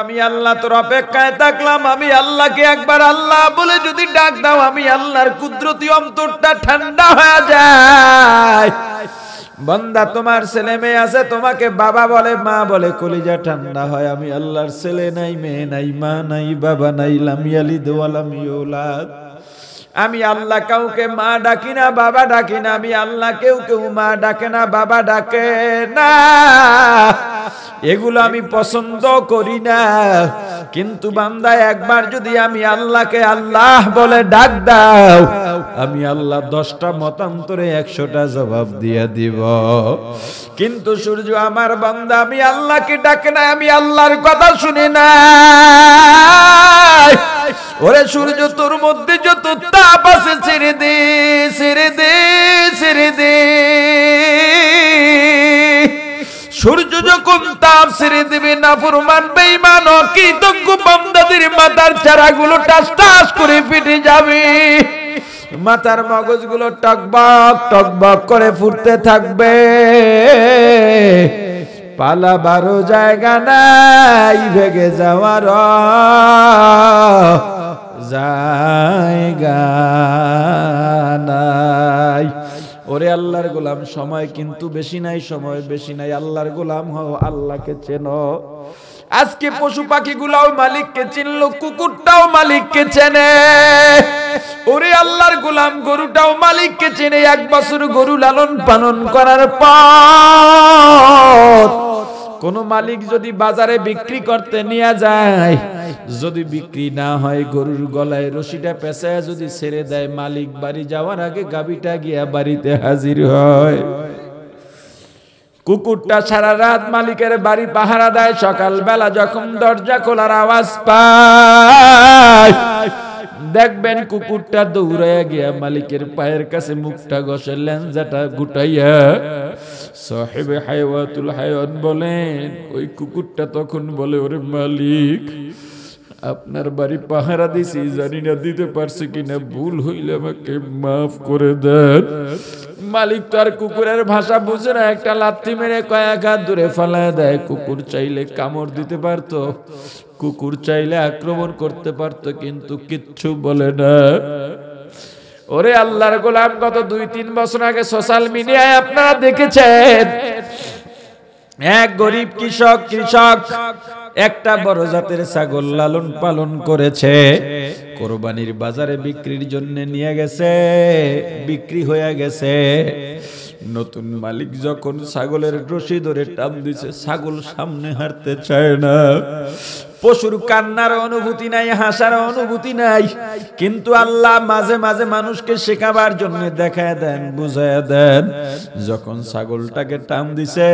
আমি আল্লাহ তোর অপেক্ষায় থাকলাম আমি আল্লাহকে একবার আল্লাহ বলে যদি ডাক দাও আমি আল্লাহর কুদরতি অন্তরটা ঠান্ডা হয়ে যায় বন্দা তোমার ছেলে মেয়ে আছে তোমাকে বাবা বলে মা বলে কলিজা ঠান্ডা হয় আমি আল্লাহর ছেলে নাই মেয়ে নাই মা নাই বাবা নাই লামিয়ালি দোয়ালাম ইউলাদ আমি আল্লাহ কাউকে মা ডাকি না বাবা ডাকি না আমি আল্লাহ কেউ কেউ মা ডাকে না বাবা ডাকে না এগুলো আমি পছন্দ করি না কিন্তু বান্দা একবার যদি আমি আল্লাহকে আল্লাহ বলে ডাক দাও আমি আল্লাহ দশটা মতান্তরে একশোটা জবাব দিয়ে দিব কিন্তু সূর্য আমার বান্দা আমি আল্লাহকে ডাকে না আমি আল্লাহর কথা শুনি না ওরে সূর্য তোর মধ্যে যত তাপ আছে ছেড়ে দে ছেড়ে দে ছেড়ে দে সূর্য যখন তাপ ছেড়ে দেবে না ফুরমান বেঈমান অকৃতজ্ঞ বান্দাদের মাথার চারাগুলো টাস টাস করে ফেটে যাবে মাথার মগজগুলো টকবক টকবক করে ফুটতে থাকবে বারো জায়গা নাই ভেগে যাওয়ার জায়গা ওরে আল্লাহর গোলাম সময় কিন্তু বেশি নাই সময় বেশি নাই আল্লাহর গোলাম হও আল্লাহকে চেনো আজকে পশু পাখিগুলাও মালিককে চিনলো কুকুরটাও মালিককে চেনে ওরে আল্লাহর গোলাম গরুটাও মালিককে চেনে এক বছর গরু লালন পালন করার পর কোন মালিক যদি বাজারে বিক্রি করতে নিয়ে যায় যদি বিক্রি না হয় গরুর গলায় রশিটা পেঁচায় যদি ছেড়ে দেয় মালিক বাড়ি যাওয়ার আগে গাবিটা গিয়া বাড়িতে হাজির হয় কুকুরটা সারা রাত মালিকের বাড়ি পাহারা দেয় সকালবেলা যখন দরজা খোলার আওয়াজ পায় দেখবেন কুকুরটা দৌড়াইয়া গিয়া মালিকের পায়ের কাছে মুখটা ঘষে লেঞ্জাটা গুটাইয়া সাহেবে হায়াতুল হায়াত বলেন ওই কুকুরটা তখন বলে ওরে মালিক আপনার বাড়ি পাহারা দিছি জানি না দিতে পারছি কিনা ভুল হইলে আমাকে মাফ করে দেন মালিক তো আর কুকুরের ভাষা বুঝে না একটা লাথি মেরে কয়েক হাত দূরে ফালায় দেয় কুকুর চাইলে কামড় দিতে পারত কুকুর চাইলে আক্রমণ করতে পারত কিন্তু কিচ্ছু বলে না ওরে আল্লাহর গোলাম গত দুই তিন বছর আগে সোশ্যাল মিডিয়ায় আপনারা দেখেছেন এক গরিব কৃষক কৃষক একটা বড় জাতের ছাগল লালন পালন করেছে কোরবানির বাজারে বিক্রির জন্য নিয়ে গেছে বিক্রি হয়ে গেছে নতুন মালিক যখন ছাগলের রশি ধরে টাপ দিছে ছাগল সামনে হারতে চায় না পশুর কান্নার অনুভূতি নাই হাসার অনুভূতি নাই কিন্তু আল্লাহ মাঝে মাঝে মানুষকে শেখাবার জন্য দেখায় দেন বুঝায় দেন যখন ছাগলটাকে টান দিছে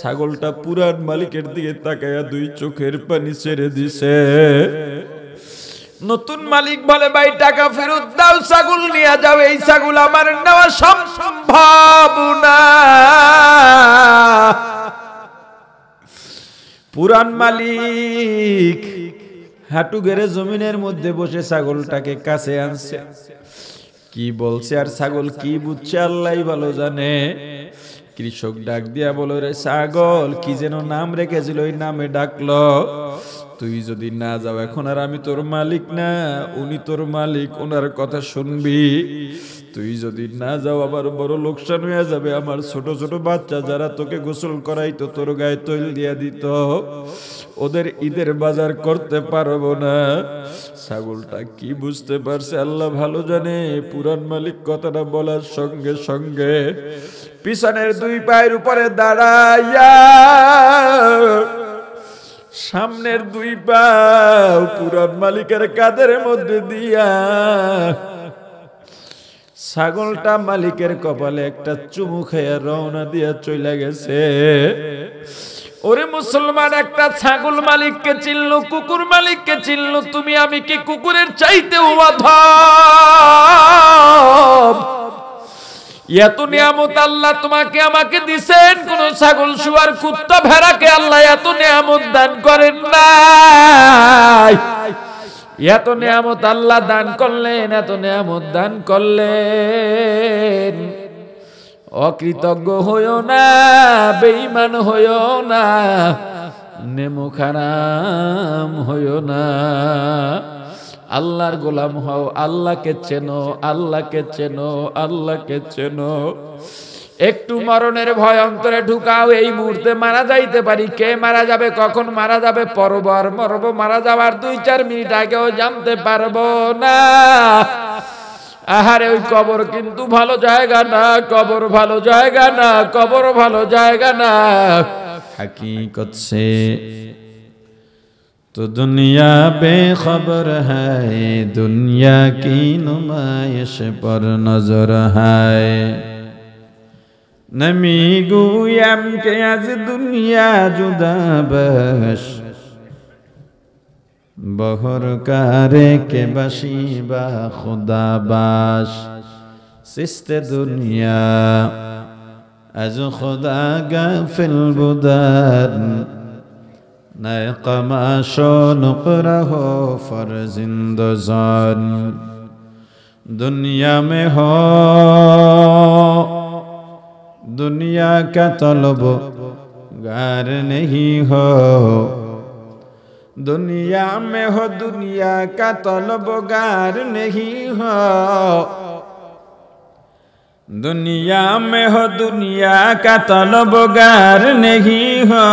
ছাগলটা পুরান মালিকের দিকে তাকায় দুই চোখের পানি ছেড়ে দিছে নতুন মালিক বলে ভাই টাকা ফেরত দাও ছাগল নিয়ে যাও এই ছাগল আমার নেওয়া সম্ভব না পুরান মালিক হাঁটু গেড়ে জমিনের মধ্যে বসে ছাগলটাকে কাছে আনছে কি বলছে আর ছাগল কি বুঝছে আল্লাহ ভালো জানে কৃষক ডাক দিয়া বলো রে ছাগল কি যেন নাম রেখেছিল ওই নামে ডাকলো তুই যদি না যাও এখন আর আমি তোর মালিক না উনি তোর মালিক ওনার কথা শুনবি তুই যদি না যাও আবার বড় লোকসান হয়ে যাবে আমার ছোট ছোট বাচ্চা যারা তোকে গোসল করাইতো তোর গায়ে তৈল দিয়া দিত ওদের ঈদের বাজার করতে পারবো না ছাগলটা কি বুঝতে পারছে আল্লাহ ভালো জানে পুরান মালিক কথাটা বলার সঙ্গে সঙ্গে পিছনের দুই পায়ের উপরে দাঁড়াইয়া সামনের দুই পা পুরাত মালিকের কাদের মধ্যে দিয়া ছাগলটা মালিকের কপালে একটা চুমু খাইয়া রওনা দিয়া চলে গেছে ওরে মুসলমান একটা ছাগল মালিককে চিনলো কুকুর মালিককে চিনলো তুমি আমি কি কুকুরের চাইতে অধম এত নিয়ামত আল্লাহ তোমাকে আমাকে দিছেন কোন ছাগল শুয়ার কুত্তা ভেড়াকে আল্লাহ এত নিয়ামত দান করেন নাই এত নিয়ামত আল্লাহ দান করলেন এত নিয়ামত দান করলেন অকৃতজ্ঞ হইও না বেইমান হইও না নেমু খারাম হইও না আল্লাহর গোলাম হও আল্লাহকে চেনো আল্লাহকে চেনো আল্লাহকে চেনো একটু মরণের ভয় অন্তরে ঢুকাও এই মুহূর্তে মারা যাইতে পারি কে মারা যাবে কখন মারা যাবে পরবর মরব মারা যাওয়ার দুই চার মিনিট আগেও জানতে পারবো না আহারে ওই কবর কিন্তু ভালো জায়গা না কবর ভালো জায়গা না কবর ভালো জায়গা না হাকিকত সে تو دنیا بے خبر ہے دنیا کی نمائش پر نظر ہے نمی گویم که از دنیا جدا باش بہر کاره که باشی با خدا باش سست دنیا از خدا گفل بودن নয় জান দুনিয়া মে হো দুনিয়া কে তলব গার নেই হো দুনিয়া মে হো দুনিয়া কে তলব গার নেই হো দুনিয়া মে হো দুনিয়া কে তলব গার নেই হো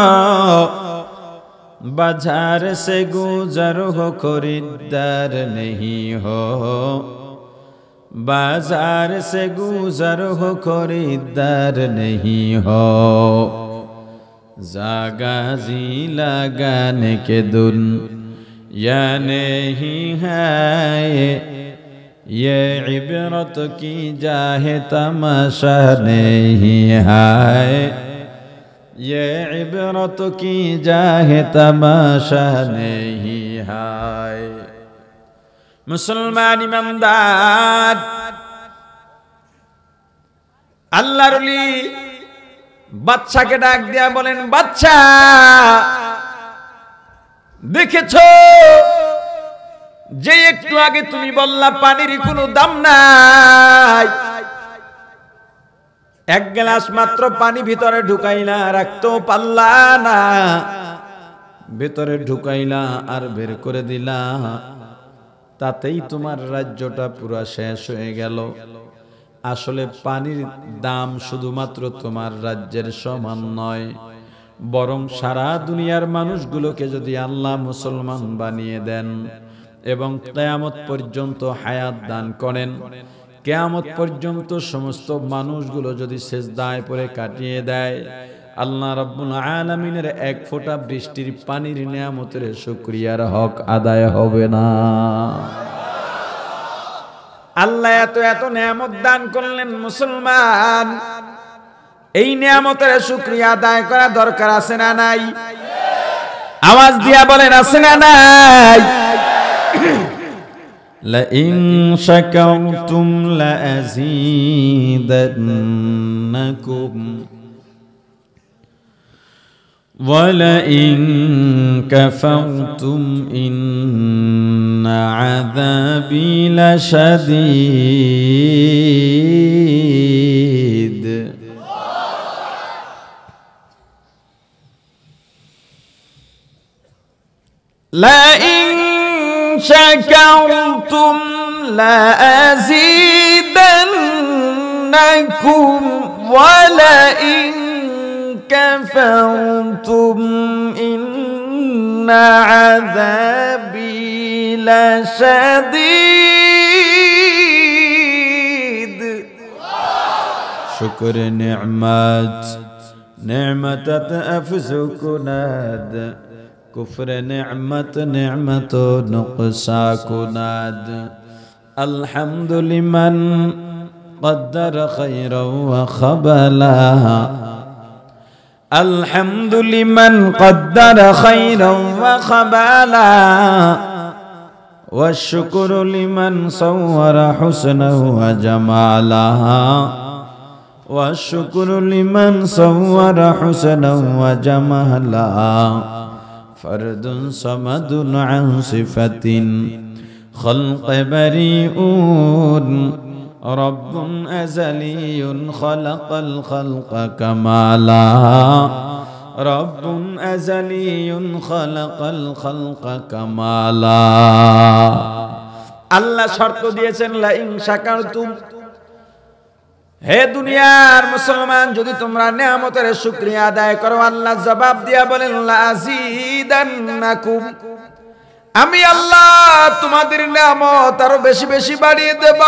बाजार से गुजर हो खरीदार नहीं हो बाजार से गुजर हो खरीदार नहीं हो जागाजी लगाने के दुन या नहीं है ये इबरत की जाहे तमाशा नहीं है یہ عبرت کی جاہ تماشا نہیں ہائے মুসলমান ইমামদার আল্লাহর বাচ্চাকে ডাক দিয়া বলেন বাচ্চা দেখেছ যে একটু আগে তুমি বললা পানির কোনো দাম নাই এক গ্লাস মাত্র পানি ভিতরে ঢুকাইলা রাখতেও পাল্লা না ভেতরে ঢুকাইলা আর বের করে দিলা তাতেই তোমার রাজ্যটা পুরা শেষ হয়ে গেল আসলে পানির দাম শুধুমাত্র তোমার রাজ্যের সমান নয় বরং সারা দুনিয়ার মানুষগুলোকে যদি আল্লাহ মুসলমান বানিয়ে দেন এবং কেয়ামত পর্যন্ত হায়াত দান করেন কেয়ামত পর্যন্ত সমস্ত মানুষগুলো যদি সেজদায় পরে কাটিয়ে দেয় আল্লাহ রব্বুল আলমিনের এক ফোঁটা বৃষ্টির পানির নিয়ামতের শুক্রিয়ার হক আদায় হবে না আল্লাহ এত এত নিয়ামত দান করলেন মুসলমান এই নিয়ামতের শুক্রিয়া আদায় করা দরকার আছে না নাই আওয়াজ দিয়া বলেন আছে না নাই لئن شكرتم لأزيدنكم ولئن كفرتم إن عذابي لشديد لئن شكرتم لأزيدنكم ولئن كفرتم إن عذابي لشديد شكر نعمات نعمة أفز كفر نعمة نعمة نقصا الحمد لمن قدر خيرا وخبلا الحمد لمن قدر خيرا وخبلا والشكر لمن صور حسنه وجمالا والشكر لمن صور حسنا وجمالا فرد صمد عن صفة خلق بريء رب أزلي خلق الخلق كمالا رب أزلي خلق الخلق كمالا আল্লাহ শর্ত দিয়েছেন লাইং শাকারতুম হে দুনিয়ার মুসলমান যদি তোমরা নিয়ামতের শুকরিয়া আদায় করো আল্লাহ জবাব দিয়া বলেন লাজিদান্নাকুম আমি আল্লাহ তোমাদের নামত আরো বেশি বেশি বাড়িয়ে দেব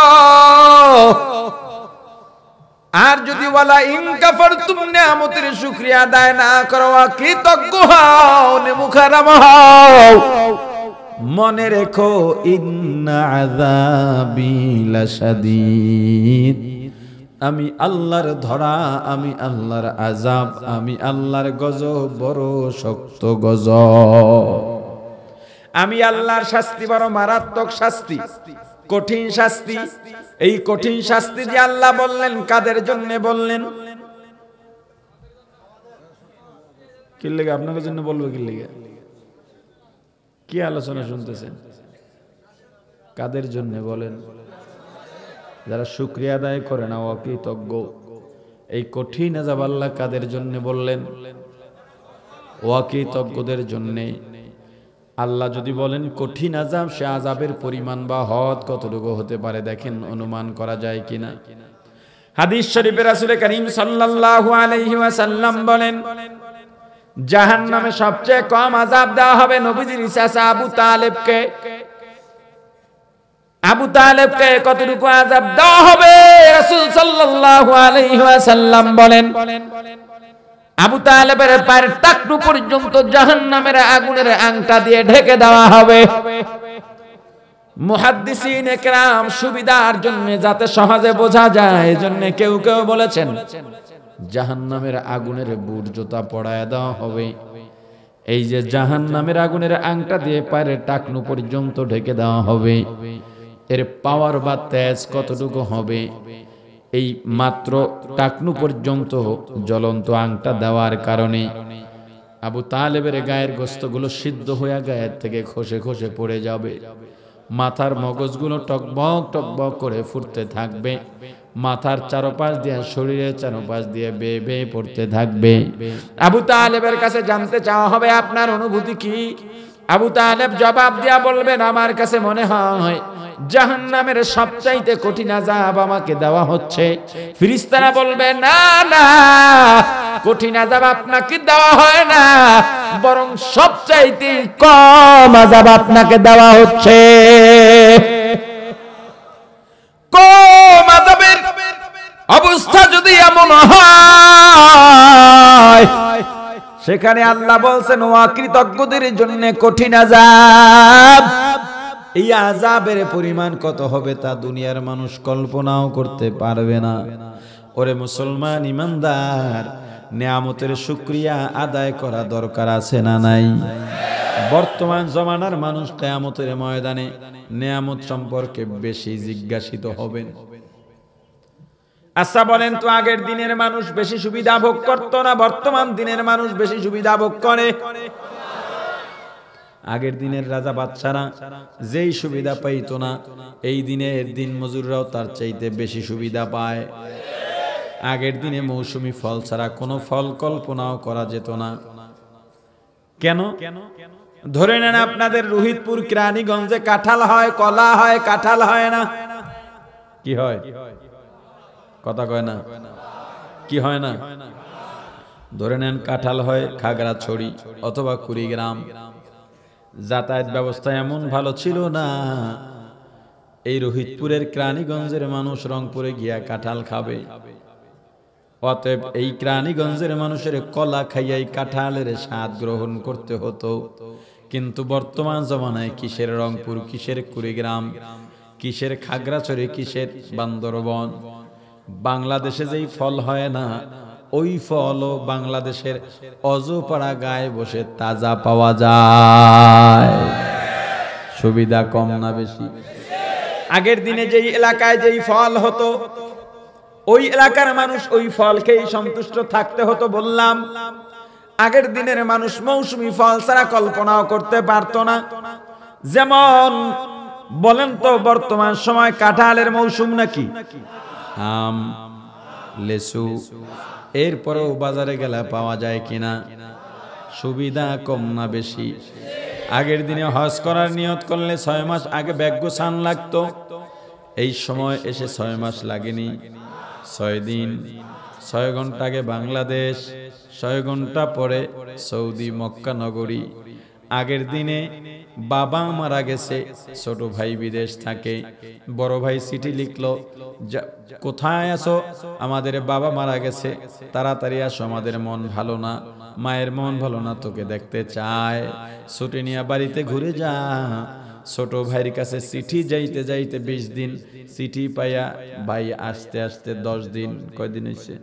আর যদি বলা ইনকাফার তুমি নামতের শুক্রিয়া আদায় না করো কৃতজ্ঞ হও নেমুখারাম হও মনে রেখো ইন্না আযাবি লাশাদীদ আমি আল্লাহর ধরা আমি আল্লাহর আজাব আমি আল্লাহর গজব বড় শক্ত গজব আমি আল্লাহর শাস্তি বড় মারাত্মক শাস্তি কঠিন শাস্তি এই কঠিন শাস্তি যে আল্লাহ বললেন কাদের জন্য বললেন আপনাদের জন্য বলবো লেগে কি আলোচনা শুনতেছেন কাদের জন্য বলেন যারা শুক্রিয়া আদায় করে না অকৃতজ্ঞ এই কঠিন আজাব আল্লাহ কাদের জন্য বললেন অকৃতজ্ঞদের জন্যে আল্লাহ যদি বলেন কঠিন আজাব সে আজাবের পরিমাণ বা হদ কতটুকু হতে পারে দেখেন অনুমান করা যায় কিনা হাদিস শরীফের আসলে করিম সাল্লাল্লাহু আলাইহি ওয়াসাল্লাম বলেন জাহান্নামে সবচেয়ে কম আজাব দেওয়া হবে নবীজির চাচা আবু তালেবকে আবু তালেবকে কতটুকু আজাব দেওয়া হবে রাসূল সাল্লাল্লাহু আলাইহি ওয়াসাল্লাম বলেন আবু তালেবের পায়ের টাকরু পর্যন্ত জাহান নামের আগুনের আংটা দিয়ে ঢেকে দেওয়া হবে মুহাদ্দিসিন একরাম সুবিধার জন্য যাতে সহজে বোঝা যায় এজন্য কেউ কেউ বলেছেন জাহান নামের আগুনের বুট জুতা পড়ায় দেওয়া হবে এই যে জাহান নামের আগুনের আংটা দিয়ে পায়ের টাকনু পর্যন্ত ঢেকে দেওয়া হবে এর পাওয়ার বা তেজ কতটুকু হবে এই মাত্র টাকনু পর্যন্ত জ্বলন্ত আংটা দেওয়ার কারণে আবু তালেবের গায়ের গোস্তগুলো সিদ্ধ হইয়া গায়ের থেকে খসে খসে পড়ে যাবে মাথার মগজগুলো টকবক টকবক করে ফুটতে থাকবে মাথার চারপাশ দিয়ে শরীরের চারপাশ দিয়ে বেয়ে বেয়ে পড়তে থাকবে আবু তালেবের কাছে জানতে চাওয়া হবে আপনার অনুভূতি কি আবু তালেব জবাব দিয়া বলবেন আমার কাছে মনে হয় জাহান্নামের সবচাইতে কঠিন আজাব আমাকে দেওয়া হচ্ছে ফিরিস্তারা বলবে না না কঠিন আজাব আপনাকে দেওয়া হয় না বরং সবচাইতে কম আজাব আপনাকে দেওয়া হচ্ছে কম আজাবের অবস্থা যদি এমন হয় সেখানে আল্লাহ বলছেন ও কৃতজ্ঞদের জন্য কঠিন আজাব এই আজাবের পরিমাণ কত হবে তা দুনিয়ার মানুষ কল্পনাও করতে পারবে না ওরে মুসলমান ইমানদার নিয়ামতের শুক্রিয়া আদায় করা দরকার আছে না নাই বর্তমান জমানার মানুষ কেয়ামতের ময়দানে নিয়ামত সম্পর্কে বেশি জিজ্ঞাসিত হবেন আচ্ছা বলেন তো আগের দিনের মানুষ বেশি সুবিধা ভোগ করত না বর্তমান দিনের মানুষ বেশি সুবিধা ভোগ করে আগের দিনের রাজা বাদশারা যেই সুবিধা পাইত না এই দিনে এর দিন মজুররাও তার চাইতে বেশি সুবিধা পায় আগের দিনে মৌসুমি ফল ছাড়া কোনো ফল কল্পনাও করা যেত না কেন ধরে নেন আপনাদের রোহিতপুর কেরানীগঞ্জে কাঁঠাল হয় কলা হয় কাঁঠাল হয় না কি হয় কথা কয় না কি হয় না ধরে নেন কাঁঠাল হয় খাগড়া ছড়ি অথবা কুড়িগ্রাম যাতায়াত ব্যবস্থা এমন ভালো ছিল না এই রোহিতপুরের ক্রানীগঞ্জের মানুষ রংপুরে গিয়া কাঁঠাল খাবে অতএব এই ক্রানীগঞ্জের মানুষের কলা খাইয়াই কাঁঠালের স্বাদ গ্রহণ করতে হতো কিন্তু বর্তমান জমানায় কিসের রংপুর কিসের কুড়িগ্রাম কিসের খাগড়াছড়ি কিসের বান্দরবন বাংলাদেশে যেই ফল হয় না ওই ফল বাংলাদেশের অজপাড়া গায়ে বসে তাজা পাওয়া যায় সুবিধা কম না বেশি আগের দিনে যেই এলাকায় যেই ফল হতো ওই এলাকার মানুষ ওই ফল খেয়ে সন্তুষ্ট থাকতে হতো বললাম আগের দিনের মানুষ মৌসুমি ফল ছাড়া কল্পনাও করতে পারত না যেমন বলেন তো বর্তমান সময় কাঁঠালের মৌসুম নাকি আম লেসু এরপরেও বাজারে গেলে পাওয়া যায় কিনা সুবিধা কম না বেশি আগের দিনে হজ করার নিয়ত করলে ছয় মাস আগে ব্যাগ গোছান লাগতো এই সময় এসে ছয় মাস লাগেনি ছয় দিন ছয় ঘন্টা আগে বাংলাদেশ ছয় ঘন্টা পরে সৌদি মক্কা নগরী আগের দিনে বাবা মারা গেছে ছোট ভাই বিদেশ থাকে বড় ভাই চিঠি লিখলো কোথায় আসো আমাদের বাবা মারা গেছে তাড়াতাড়ি আসো আমাদের মন ভালো না মায়ের মন ভালো না তোকে দেখতে চায় ছুটি নিয়ে বাড়িতে ঘুরে যা ছোট ভাইয়ের কাছে চিঠি যাইতে যাইতে বিশ দিন চিঠি পাইয়া ভাই আসতে আসতে দশ দিন কয়দিন হয়েছে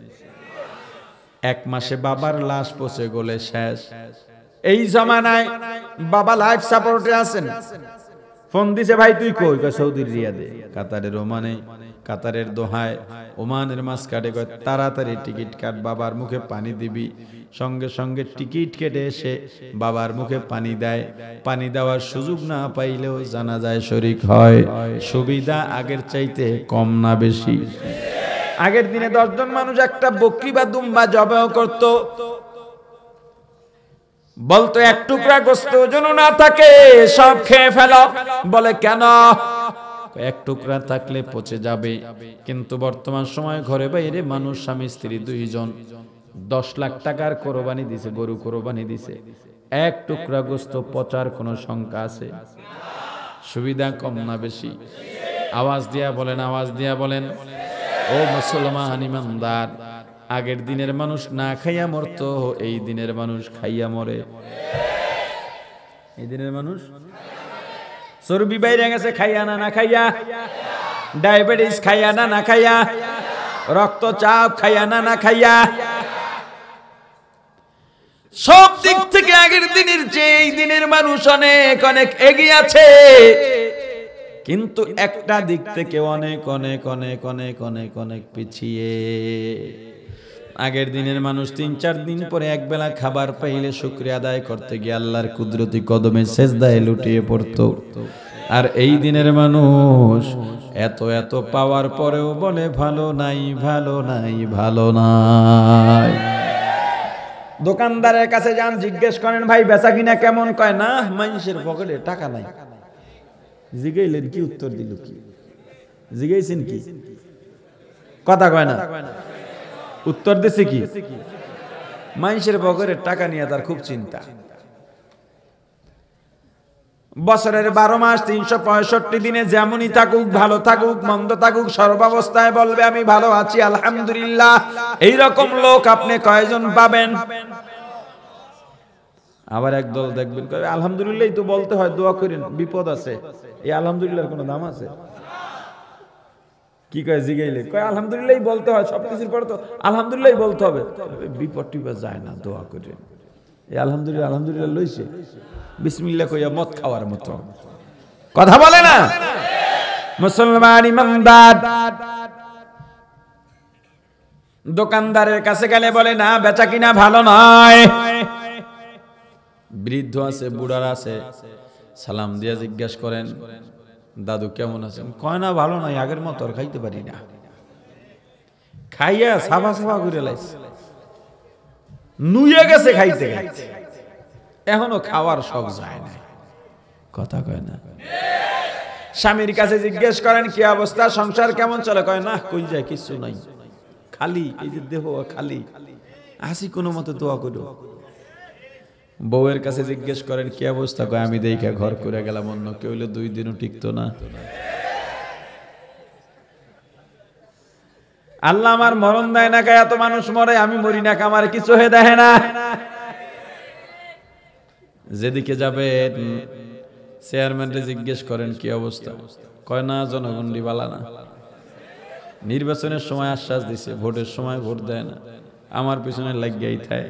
এক মাসে বাবার লাশ পচে গলে শেষ এই জমানায় বাবা লাইফ সাপোর্টে আছেন ফোন দিছে ভাই তুই কই সৌদির রিয়াদে কাতারের ওমানে কাতারের দোহায় ওমানের মাছ কাটে কয় তাড়াতাড়ি টিকিট কাট বাবার মুখে পানি দিবি সঙ্গে সঙ্গে টিকিট কেটে এসে বাবার মুখে পানি দেয় পানি দেওয়ার সুযোগ না পাইলেও জানা যায় শরিক হয় সুবিধা আগের চাইতে কম না বেশি আগের দিনে দশজন মানুষ একটা বকরি বা দুম্বা জবাও করতো বলতো এক টুকরা গোস্ত ওজন না থাকে সব খেয়ে ফেল বলে কেন এক টুকরা থাকলে পচে যাবে কিন্তু বর্তমান সময় ঘরে বাইরে মানুষ স্বামী স্ত্রী দুইজন দশ লাখ টাকার কোরবানি দিছে গরু কোরবানি দিছে এক টুকরা গোস্ত পচার কোনো শঙ্কা আছে সুবিধা কম না বেশি আওয়াজ দিয়া বলেন আওয়াজ দিয়া বলেন ও মুসলমান ইমানদার আগের দিনের মানুষ না খাইয়া মরত এই দিনের মানুষ খাইয়া মরে এই দিনের মানুষ চর্বি বাইরে গেছে খাইয়া না না খাইয়া ডায়াবেটিস খাইয়া না না খাইয়া রক্তচাপ খাইয়া না না খাইয়া সব দিক থেকে আগের দিনের যে এই দিনের মানুষ অনেক অনেক এগিয়ে আছে কিন্তু একটা দিক থেকে অনেক অনেক অনেক অনেক অনেক অনেক পিছিয়ে আগের দিনের মানুষ তিন চার দিন পরে একবেলা খাবার পাইলে শুক্রিয়া আদায় করতে গিয়ে আল্লাহর কুদরতি কদমে দায় লুটিয়ে পড়তো আর এই দিনের মানুষ এত এত পাওয়ার পরেও বলে ভালো নাই ভালো নাই ভালো নাই দোকানদারের কাছে যান জিজ্ঞেস করেন ভাই বেচা কিনা কেমন কয় না মানুষের পকেটে টাকা নাই জিগাইলেন কি উত্তর দিল কি জিগাইছেন কি কথা কয় না উত্তর দিছে কি মানুষের বগরের টাকা নিয়ে তার খুব চিন্তা বছরের বারো মাস তিনশো পঁয়ষট্টি দিনে যেমনই থাকুক ভালো থাকুক মন্দ থাকুক সর্বাবস্থায় বলবে আমি ভালো আছি আলহামদুলিল্লাহ এইরকম লোক আপনি কয়জন পাবেন আবার এক দল দেখবেন আলহামদুলিল্লাহ তো বলতে হয় দোয়া করেন বিপদ আছে এই আলহামদুলিল্লাহ কোনো দাম আছে কি কয় জিগাইলে কয় আলহামদুলিল্লাহ বলতে হয় সব কিছুর পরে তো আলহামদুলিল্লাহ বলতে হবে বিপদ টিপদ যায় না দোয়া করে এই আলহামদুলিল্লাহ আলহামদুলিল্লাহ লইছে বিসমিল্লা কইয়া মদ খাওয়ার মতো কথা বলে না মুসলমান ইমানদার দোকানদারের কাছে গেলে বলে না বেচা কিনা ভালো নয় বৃদ্ধ আছে বুড়ার আছে সালাম দিয়া জিজ্ঞাসা করেন দাদু কেমন আছেন কয় না ভালো নয় আগের মতো আর খাইতে পারি না খাইয়া সাফা সাফা করে লাইছে নুয়ে গেছে খাইতে খাইতে এখনো খাওয়ার শখ যায় না কথা কয় না স্বামীর কাছে জিজ্ঞেস করেন কি অবস্থা সংসার কেমন চলে কয় না কই যায় কিছু নাই খালি এই যে দেহ খালি আসি কোনো মতে দোয়া করো বউয়ের কাছে জিজ্ঞেস করেন কি অবস্থা কয় আমি দেখা ঘর করে গেলাম অন্য কেউ হলে দুই দিনও টিকতো না আল্লাহ আমার মরণ দেয় না এত মানুষ মরে আমি মরি না আমার কিছু হয়ে দেখে না যেদিকে যাবে চেয়ারম্যানরে জিজ্ঞেস করেন কি অবস্থা কয় না জনগণ্ডি বালা না নির্বাচনের সময় আশ্বাস দিছে ভোটের সময় ভোট দেয় না আমার পিছনে লাগিয়াই থাকে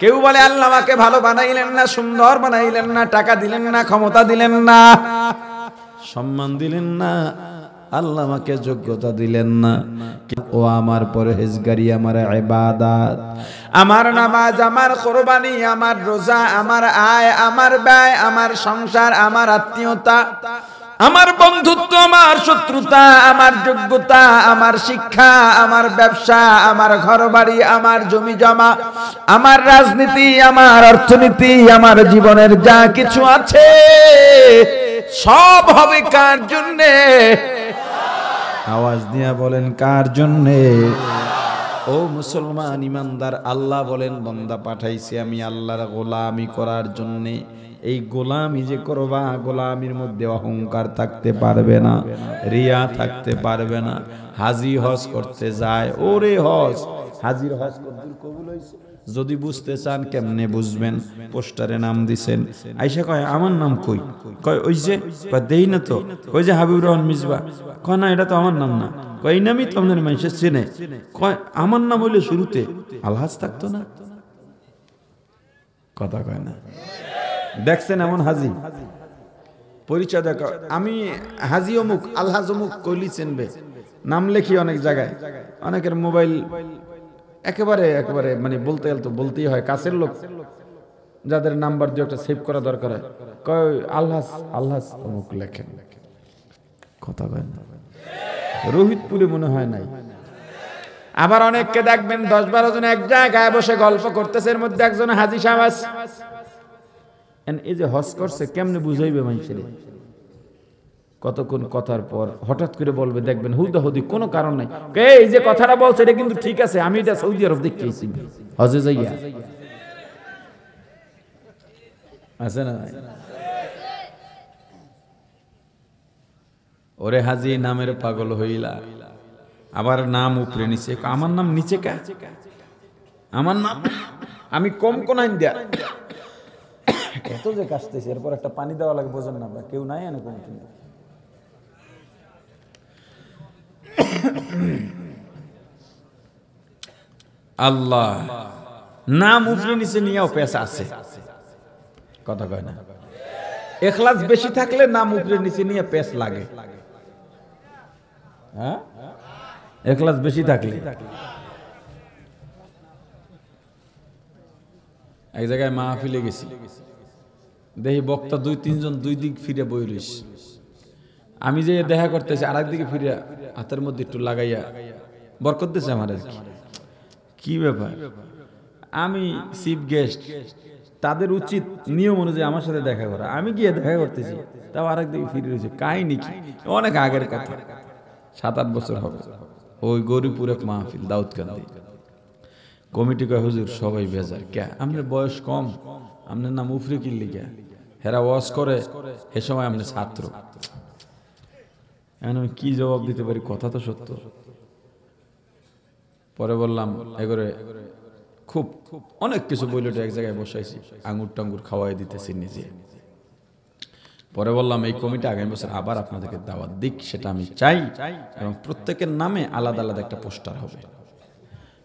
কেউ বলে আল্লাহ আমাকে ভালো বানাইলেন না সুন্দর বানাইলেন না টাকা দিলেন না ক্ষমতা দিলেন না সম্মান দিলেন না আল্লাহ আমাকে যোগ্যতা দিলেন না ও আমার পরহেজগারি আমার ইবাদত আমার নামাজ আমার কোরবানি আমার রোজা আমার আয় আমার ব্যয় আমার সংসার আমার আত্মীয়তা আমার বন্ধুত্ব আমার শত্রুতা আমার যোগ্যতা আমার শিক্ষা আমার ব্যবসা আমার ঘর বাড়ি আমার জমি জমা আমার রাজনীতি আমার অর্থনীতি আমার জীবনের যা কিছু আছে সব হবে কার জন্যে আওয়াজ দিয়া বলেন কার জন্যে ও মুসলমান ইমানদার আল্লাহ বলেন বন্দা পাঠাইছি আমি আল্লাহর গোলামি করার জন্যে এই গোলামি যে করবা গোলামির মধ্যে অহংকার থাকতে পারবে না রিয়া থাকতে পারবে না হাজি হজ করতে যায় ওরে হজ হাজির হজ কবুল কবুল হয়েছে যদি বুঝতে চান কেমনে বুঝবেন পোস্টারে নাম দিছেন আইসা কয় আমার নাম কই কয় ওই যে দেই না তো ওই যে হাবিব রহমান মিজবা কয় না এটা তো আমার নাম না কয় এই নামই তো আমাদের মানুষের চেনে কয় আমার নাম হইলে শুরুতে আলহাজ থাকতো না কথা কয় না দেখছেন এমন হাজি পরিচয় দেখো আমি হাজি অমুক আল্লাহ অমুক কইলি চিনবে নাম লেখি অনেক জায়গায় অনেকের মোবাইল একেবারে একেবারে মানে বলতে গেল তো বলতেই হয় কাছের লোক যাদের নাম্বার দিয়ে একটা সেভ করা দরকার হয় কয় আল্লাহ আল্লাহ অমুক লেখেন কথা না রোহিতপুরে মনে হয় নাই আবার অনেককে দেখবেন দশ বারো জন এক জায়গায় বসে গল্প করতেছে এর মধ্যে একজন হাজি সাহেব এই যে হস করছে কেমনে বুঝাইবে মানুষের কতক্ষণ কথার পর হঠাৎ করে বলবে দেখবেন হুদা হুদি কোনো কারণ নাই এই যে কথাটা বলছে এটা কিন্তু ঠিক আছে আমি এটা সৌদি আরব দেখতেছি হজে যাইয়া আছে না ওরে হাজি নামের পাগল হইলা আবার নাম উপরে নিচে আমার নাম নিচে কে আমার নাম আমি কম কোন এত যে কাশতেছে এরপর একটা পানি দেওয়া লাগে বোঝেন না কেউ নাই এনে কোনো নেই আল্লাহ নাম উপরে নিচে নিয়েও পেশা আছে কথা কয় না এখলাস বেশি থাকলে নাম উপরে নিচে নিয়ে পেশ লাগে হ্যাঁ এখলাস বেশি থাকলে এক জায়গায় মাহফিলে গেছি দেখি বক্তা দুই তিনজন দুই দিক ফিরে বই রইস আমি যে দেখা করতেছি আর একদিকে ফিরে হাতের মধ্যে একটু লাগাইয়া বরকত করতেছে আমার আর কি ব্যাপার আমি চিফ গেস্ট তাদের উচিত নিয়ম অনুযায়ী আমার সাথে দেখা করা আমি গিয়ে দেখা করতেছি তাও আর একদিকে ফিরে রয়েছে কাহিনি কি অনেক আগের কথা সাত আট বছর হবে ওই গরিপুর এক মাহফিল কান্দি কমিটি কয় হুজুর সবাই বেজার কে আপনার বয়স কম আপনার নাম উফরিকির ক্যা হেরা ওয়াজ করে সে সময় আমি ছাত্র এখন আমি কী জবাব দিতে পারি কথা তো সত্য পরে বললাম এগরে খুব খুব অনেক কিছু বইলটা এক জায়গায় বসাইছি আঙুর টাঙ্গুর খাওয়াই দিতেছি নিজে পরে বললাম এই কমিটি আগামী বছর আবার আপনাদেরকে দাওয়াত দিক সেটা আমি চাই এবং প্রত্যেকের নামে আলাদা আলাদা একটা পোস্টার হবে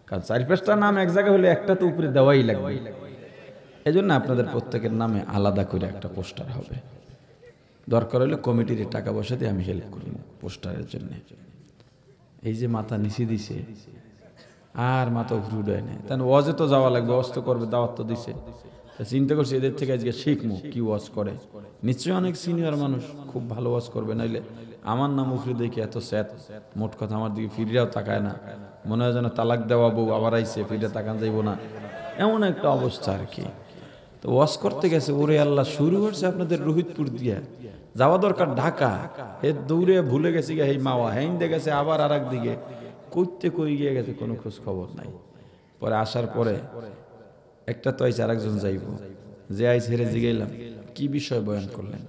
কারণ চারি পাঁচটা নাম এক জায়গায় হলে একটা তো উপরে দেওয়াই লাগবে এজন্য আপনাদের প্রত্যেকের নামে আলাদা করে একটা পোস্টার হবে দরকার হলে কমিটির টাকা পয়সা দিয়ে আমি হেল্প করি পোস্টারের জন্য এই যে মাথা নিচে দিছে আর মাথা উপরে উঠে নেই তাহলে ওয়াজে তো যাওয়া লাগবে ওয়াজ তো করবে দাওয়াত তো দিছে চিন্তা করছি এদের থেকে আজকে শিখমু কি ওয়াজ করে নিশ্চয়ই অনেক সিনিয়র মানুষ খুব ভালো ওয়াজ করবে নাইলে আমার নাম উফরি দেখি এত স্যাত মোট কথা আমার দিকে ফিরিয়াও তাকায় না মনে হয় যেন তালাক দেওয়া বউ আবার আইসে ফিরে তাকান যাইব না এমন একটা অবস্থা আর কি তো ওয়াশ করতে গেছে ওরে আল্লাহ শুরু হয়েছে আপনাদের রোহিতপুর দিয়া যাওয়া দরকার ঢাকা হে দৌড়ে ভুলে গেছি গিয়ে হে মাওয়া হেন গেছে আবার আর দিকে কইতে কই গিয়ে গেছে কোনো খোঁজ খবর নাই পরে আসার পরে একটা তো আর আরেকজন যাইব যে আইস হেরে এলাম কি বিষয় বয়ান করলেন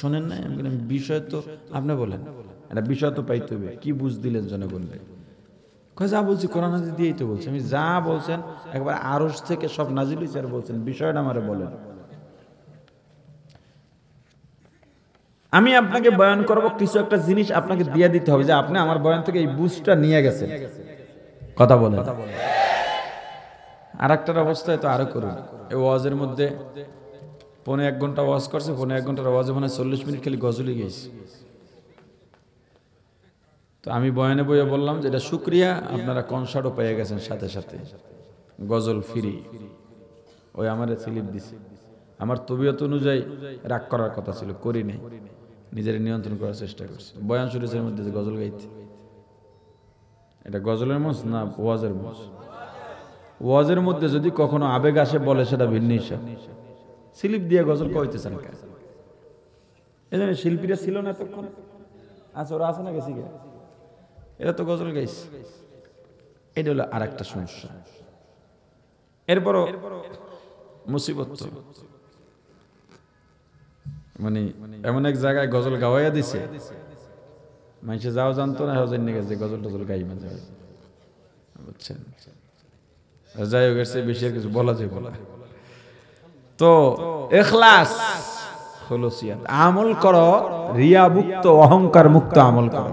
শোনেন না আমি বিষয় তো আপনি বলেন একটা বিষয় তো পাইতে হবে কি বুঝ দিলেন জনগণকে যা বলছি কোরআন হাজি দিয়েই তো বলছি আমি যা বলছেন একবার আরস থেকে সব নাজিল স্যার বলছেন বিষয়টা আমারে বলেন আমি আপনাকে বয়ান করব কিছু একটা জিনিস আপনাকে দিয়ে দিতে হবে যে আপনি আমার বয়ান থেকে এই বুঝটা নিয়ে গেছেন কথা বলেন আর একটার অবস্থায় তো আরো করুন এই ওয়াজের মধ্যে পনেরো এক ঘন্টা ওয়াজ করছে পনেরো এক ঘন্টার ওয়াজে মানে চল্লিশ মিনিট খালি গজলি গেছে তো আমি বয়ানে বইয়ে বললাম যে এটা শুক্রিয়া আপনারা কনসার্টও পেয়ে গেছেন সাথে সাথে গজল ফিরি ওই আমার স্লিপ দিছে আমার তবিয়ত অনুযায়ী রাগ করার কথা ছিল করি নাই নিজের নিয়ন্ত্রণ করার চেষ্টা করছি বয়ান সুরেশের মধ্যে গজল গাইতে এটা গজলের মঞ্চ না ওয়াজের মঞ্চ ওয়াজের মধ্যে যদি কখনো আবেগ আসে বলে সেটা ভিন্ন হিসাব স্লিপ দিয়ে গজল কইতেছেন কে এই শিল্পীরা ছিল না এতক্ষণ আচ্ছা ওরা আছে না গেছি এটা তো গজল গাইছে এটা হলো আর একটা সমস্যা এরপরও মুসিবত মানে এমন এক জায়গায় গজল গাওয়াইয়া দিছে মানুষে যাও জানতো না হজের হ্যাঁ, নিয়ে গেছে গজল টজল গাই মাঝে বুঝছেন যাই হোক এসে বেশি কিছু বলা যায় বলা তো এখলাস হলো সিয়াত আমল করো রিয়া মুক্ত অহংকার মুক্ত আমল করো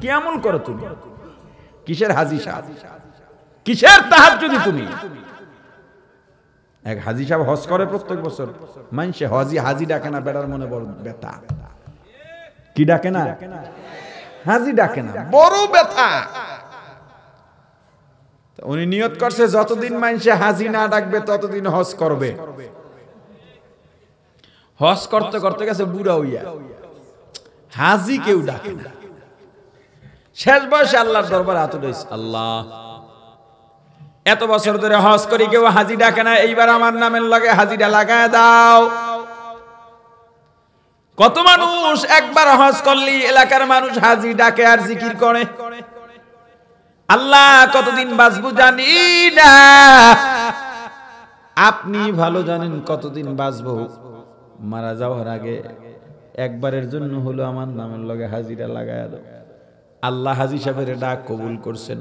কি এমন করো তুমি কিসের হাজি সাহ কিসের তাহার যদি তুমি এক হাজি সাহেব হজ করে প্রত্যেক বছর মানুষে হজি হাজি ডাকে না বেড়ার মনে বড় ব্যথা কি ডাকে না হাজি ডাকে না বড় ব্যথা উনি নিয়ত করছে যতদিন মানুষে হাজি না ডাকবে ততদিন হজ করবে হজ করতে করতে গেছে বুড়া হইয়া হাজি কেউ ডাকে না শেষ বয়সে আল্লাহর দরবারে হাত উঠেছে আল্লাহ এত বছর ধরে হজ করি কেউ হাজি ডাকে না এইবার আমার নামের লাগে হাজিরা লাগায় দাও কত মানুষ একবার হজ করলি এলাকার মানুষ হাজি ডাকে আর জিকির করে আল্লাহ কতদিন বাঁচবো জানি না আপনি ভালো জানেন কতদিন বাঁচবো মারা যাওয়ার আগে একবারের জন্য হলো আমার নামের লগে হাজিরা লাগায় দাও আল্লাহ হাজি সাহেবের ডাক কবুল করছেন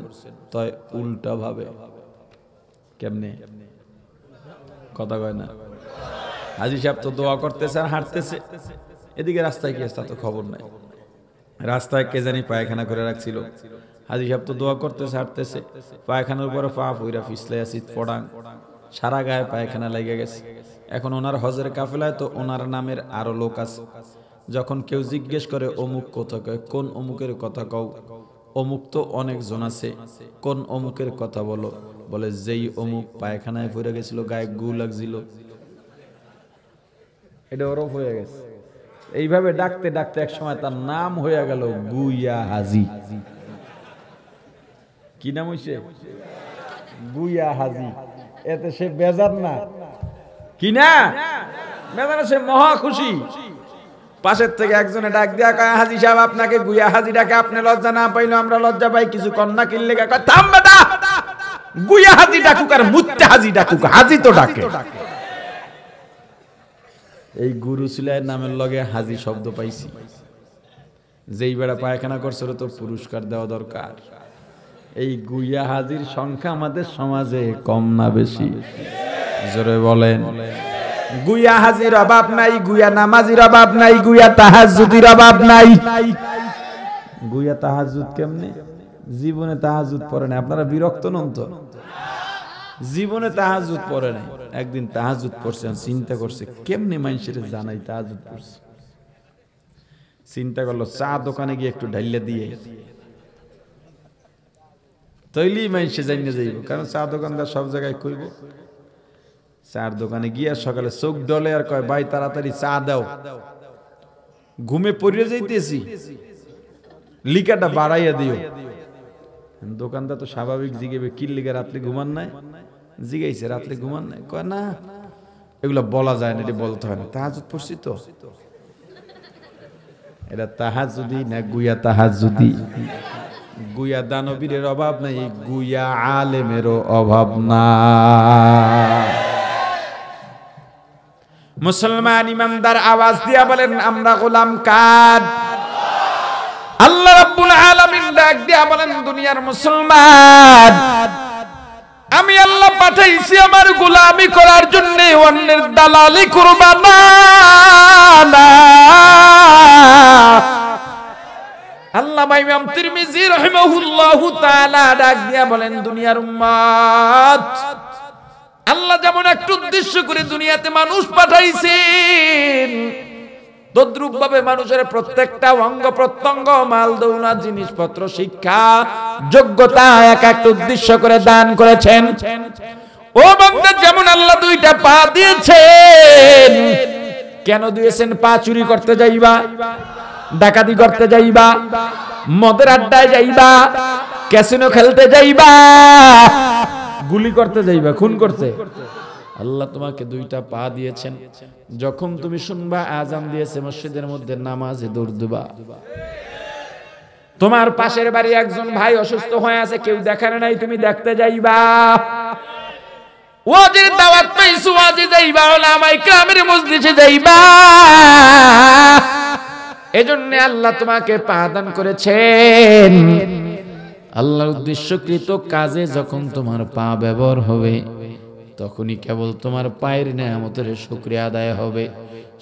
তয় উল্টা ভাবে কেমনে কথা কয় না হাজি সাহেব তো দোয়া করতেছে আর হাঁটতেছে এদিকে রাস্তায় কি আসতে তো খবর নাই রাস্তায় কে জানি পায়খানা করে রাখছিল হাজি সাহেব তো দোয়া করতেছে হাঁটতেছে পায়খানার উপরে পা ফুইরা ফিসলে আসি পড়াং সারা গায়ে পায়খানা লেগে গেছে এখন ওনার হজের কাফেলায় তো ওনার নামের আরো লোক আছে যখন কেউ জিজ্ঞেস করে অমুক কোথা কয় কোন অমুকের কথা কও অমুক তো অনেক জন আছে কোন অমুকের কথা বলো বলে যেই অমুক পায়খানায় পড়ে গেছিল গায়ে গু লাগছিল এটা ওরফ হয়ে গেছে এইভাবে ডাকতে ডাকতে এক সময় তার নাম হয়ে গেল গুইয়া হাজি কি নাম হয়েছে গুইয়া হাজি এতে সে বেজার না কি না বেজার সে মহা খুশি পাশের থেকে একজনে ডাক দিয়া কয় হাজি সাহেব আপনাকে গুয়া হাজি ডাকে আপনি লজ্জা না পাইলে আমরা লজ্জা পাই কিছু কন্যা কিনলে কয় থাম বেটা গুয়া হাজি ডাকুক আর মুত্তে হাজি ডাকুক হাজি তো ডাকে এই গুরু সিলায় নামের লগে হাজি শব্দ পাইছি যেই বেড়া পায়খানা করছে তো পুরস্কার দেওয়া দরকার এই গুইয়া হাজির সংখ্যা আমাদের সমাজে কম না বেশি জোরে বলেন গুয়া হাজির অভাব নাই গুয়া নামাজির অভাব নাই গুয়া তাহাজুদির অভাব নাই গুয়া তাহাজুদ কেমনে জীবনে তাহাজুদ পড়ে নাই আপনারা বিরক্ত নন তো জীবনে তাহাজুদ পড়ে নাই একদিন তাহাজুদ পড়ছে চিন্তা করছে কেমনে মানুষের জানাই তাহাজুদ পড়ছে চিন্তা করলো চা দোকানে গিয়ে একটু ঢাইলে দিয়ে তৈলি মানুষে জানিয়ে যাইব কারণ চা দোকানদার সব জায়গায় কইব চার দোকানে গিয়া সকালে চোখ ডলে আর কয় ভাই তাড়াতাড়ি চা দাও ঘুমে পড়ে যাইতেছি লিকাটা বাড়াইয়া দিও দোকানদার তো স্বাভাবিক জিগেবে কি লিখে রাত্রে ঘুমান নাই জিগাইছে রাত্রে ঘুমান নাই কয় না এগুলো বলা যায় না এটা বলতে হয় না তাহাজ পড়ছি তো এটা যদি না গুয়া যদি গুয়া দানবীরের অভাব নাই গুয়া আলেমেরও অভাব না মুসলমান ইমানদার আওয়াজ দিয়া বলেন আমরা গোলাম কাদ আল্লাহ রাব্বুল আলামিন ডাক দিয়া বলেন দুনিয়ার মুসলমান আমি আল্লাহ পাঠাইছি আমার গোলামি করার জন্য অন্যের দালালি করবা না আল্লাহ ভাই ইমাম তিরমিজি রহিমাহুল্লাহু তাআলা ডাক দিয়া বলেন দুনিয়ার উম্মত আল্লাহ যেমন একটা উদ্দেশ্য করে দুনিয়াতে মানুষ পাঠাইছেন তদ্রুপ ভাবে মানুষের প্রত্যেকটা অঙ্গ প্রত্যঙ্গ মাল দৌনা জিনিসপত্র শিক্ষা যোগ্যতা এক একটা উদ্দেশ্য করে দান করেছেন ও বান্দা যেমন আল্লাহ দুইটা পা দিয়েছেন কেন দিয়েছেন পা চুরি করতে যাইবা ডাকাতি করতে যাইবা মদের আড্ডায় যাইবা ক্যাসিনো খেলতে যাইবা গুলি করতে যাইবা খুন করতে আল্লাহ তোমাকে দুইটা পা দিয়েছেন যখন তুমি শুনবা আজান দিয়েছে মসজিদের মধ্যে নামাজে দৌড়দুবা তোমার পাশের বাড়ি একজন ভাই অসুস্থ হয়ে আছে কেউ দেখার নাই তুমি দেখতে যাইবা এজন্য আল্লাহ তোমাকে পাদান করেছেন আল্লাহর উদ্দেশ্যকৃত কাজে যখন তোমার পা ব্যবহার হবে তখনই কেবল তোমার পায়ের নেয়ামতের শুক্রিয়া আদায় হবে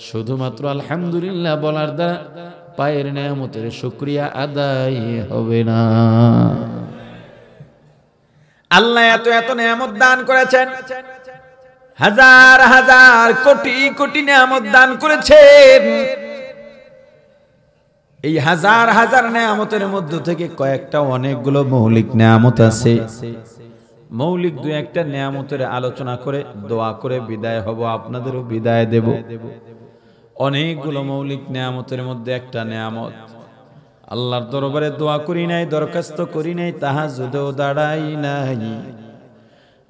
শুধুমাত্র আলহামদুলিল্লাহ বলার দ্বারা পায়ের নেয়ামতের শুক্রিয়া আদায় হবে না আল্লাহ এত এত নেয়ামত দান করেছেন হাজার হাজার কোটি কোটি নেয়ামত দান করেছেন এই হাজার হাজার নেয়ামতের মধ্য থেকে কয়েকটা অনেকগুলো মৌলিক নেয়ামত আছে মৌলিক দু একটা নেয়ামতের আলোচনা করে দোয়া করে বিদায় হব আপনাদেরও বিদায় দেব অনেকগুলো মৌলিক নেয়ামতের মধ্যে একটা নেয়ামত আল্লাহর দরবারে দোয়া করি নাই দরখাস্ত করি নাই তাহা যদিও দাঁড়াই নাই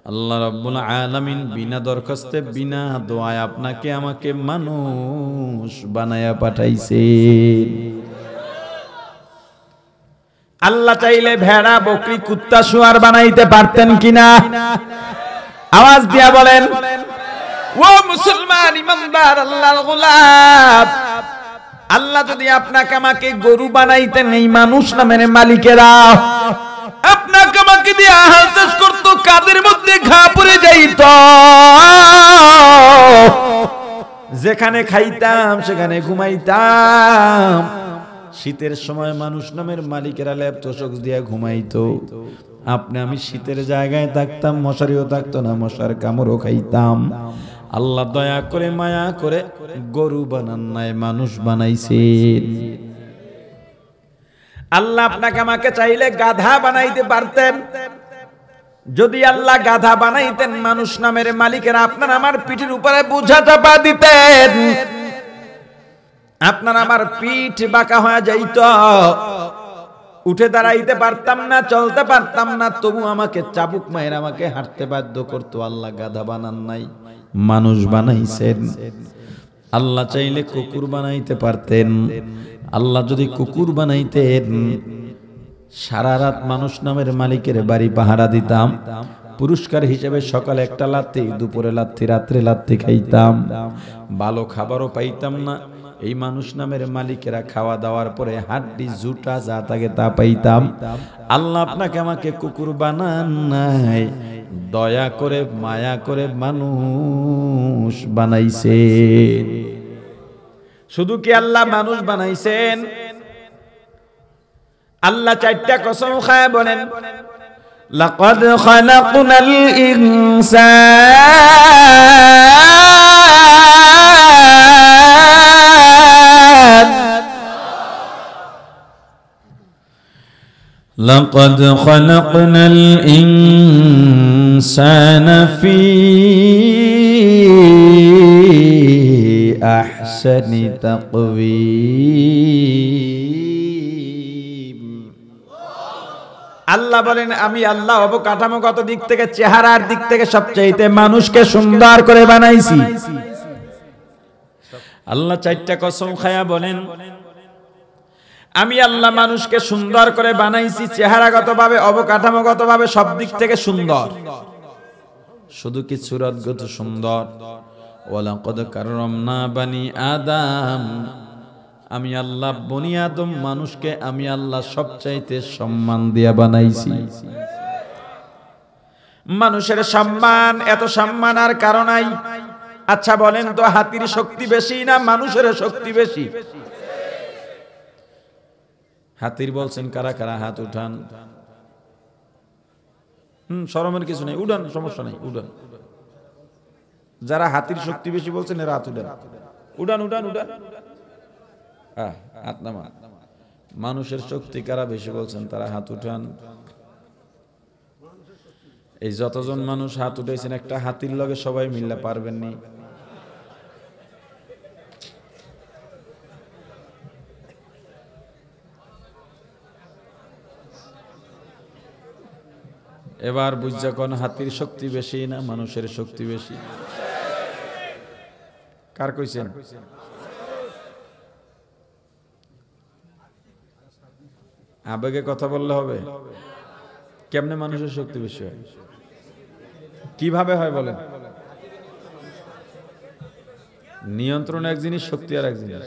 আল্লাহ রব্বুল আলামিন বিনা দরখাস্তে বিনা দোয়ায় আপনাকে আমাকে মানুষ বানায়া পাঠাইছে আল্লাহ চাইলে ভেড়া বকরি কুত্তা শুয়ার বানাইতে পারতেন কিনা আওয়াজ দিয়া বলেন ও মুসলমান ইমানদার আল্লাহর গোলাপ আল্লাহ যদি আপনাকে আমাকে গরু বানাইতেন এই মানুষ না মেনে মালিকেরা আপনাকে আমাকে দিয়ে শেষ করতো কাদের মধ্যে ঘা পড়ে যাইত যেখানে খাইতাম সেখানে ঘুমাইতাম শীতের সময় মানুষ নামের মালিকেরা ল্যাব তোষক দিয়া ঘুমাইতো আপনি আমি শীতের জায়গায় থাকতাম মশারিও থাকতো না মশার কামড়ও খাইতাম আল্লাহ দয়া করে মায়া করে গরু বানান নাই মানুষ বানাইছে আল্লাহ আপনাকে আমাকে চাইলে গাধা বানাইতে পারতেন যদি আল্লাহ গাধা বানাইতেন মানুষ নামের মালিকেরা আপনার আমার পিঠের উপরে বোঝা চাপা দিতেন আপনার আমার পিঠ বাঁকা হয়ে যাইত উঠে দাঁড়াইতে পারতাম না চলতে পারতাম না তবু আমাকে চাবুক মায়ের আমাকে হাঁটতে বাধ্য করতো আল্লাহ গাধা বানান নাই মানুষ বানাইছেন আল্লাহ চাইলে কুকুর বানাইতে পারতেন আল্লাহ যদি কুকুর বানাইতেন সারা রাত মানুষ নামের মালিকের বাড়ি পাহারা দিতাম পুরস্কার হিসেবে সকালে একটা লাত্তি দুপুরে লাত্তি রাত্রে লাত্তি খাইতাম ভালো খাবারও পাইতাম না এই মানুষ নামের মালিকেরা খাওয়া দাওয়ার পরে হাড্ডি জুটা যা তাকে তা পাইতাম আল্লাহ আপনাকে আমাকে কুকুর বানান নাই দয়া করে মায়া করে মানুষ বানাইছেন শুধু কি আল্লাহ মানুষ বানাইছেন আল্লাহ চারটা কসম খায় বলেন لقد خلقنا ইনসান لقد خلقنا الإنسان في أحسن تقويم আল্লাহ বলেন আমি আল্লাহ অবকাঠামোগত দিক থেকে চেহারার দিক থেকে সবচেয়ে মানুষকে সুন্দর করে বানাইছি আল্লাহ চারটা কসম খায়া বলেন আমি আল্লাহ মানুষকে সুন্দর করে বানাইছি চেহারাগতভাবে অবকাঠামোগতভাবে সব দিক থেকে সুন্দর শুধু কি সুরতগত সুন্দর বানি আমি আল্লাহ বনি আদম মানুষকে আমি আল্লাহ সবচাইতে সম্মান দিয়া বানাইছি মানুষের সম্মান এত সম্মান আর কারণ নাই আচ্ছা বলেন তো হাতির শক্তি বেশি না মানুষের শক্তি বেশি হাতির বলছেন কারা কারা হাত উঠান হুম সরমের কিছু নেই উডান সমস্যা নেই উডান যারা হাতির শক্তি বেশি বলছেন এরা হাত উডান উডান উডান উডান হাত নামা মানুষের শক্তি কারা বেশি বলছেন তারা হাত উঠান এই যতজন মানুষ হাত উঠেছেন একটা হাতির লগে সবাই মিললে পারবেননি এবার বুঝাকন হাতির শক্তি বেশি না মানুষের শক্তি বেশি কার কইছেন আবেগে কথা বললে হবে কেমনে মানুষের শক্তি বেশি হয় কিভাবে হয় বলেন নিয়ন্ত্রণ এক জিনিস শক্তি আর এক জিনিস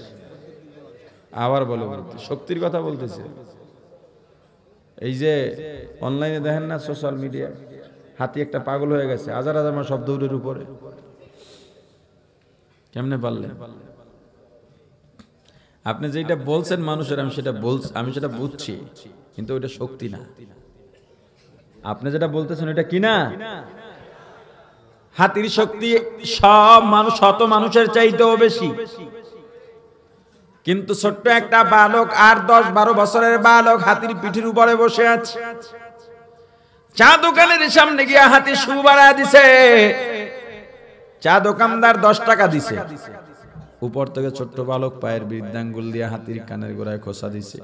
আবার বলো শক্তির কথা বলতেছে এই যে অনলাইনে দেখেন না সোশ্যাল মিডিয়া হাতি একটা পাগল হয়ে গেছে হাজার হাজার মানুষ সব দৌড়ের উপরে কেমনে পারলেন আপনি যেটা বলছেন মানুষের আমি সেটা বল আমি সেটা বুঝছি কিন্তু ওইটা শক্তি না আপনি যেটা বলতেছেন ওইটা কি না হাতির শক্তি সব মানুষ শত মানুষের চাইতেও বেশি কিন্তু ছোট্ট একটা বালক আর দশ বারো বছরের বালক হাতির পিঠের উপরে বসে আছে চা দোকানের সামনে গিয়ে হাতি শু বাড়া দিছে চা দোকানদার দশ টাকা দিছে উপর থেকে ছোট্ট বালক পায়ের বৃদ্ধাঙ্গুল দিয়ে হাতির কানের গোড়ায় খোসা দিছে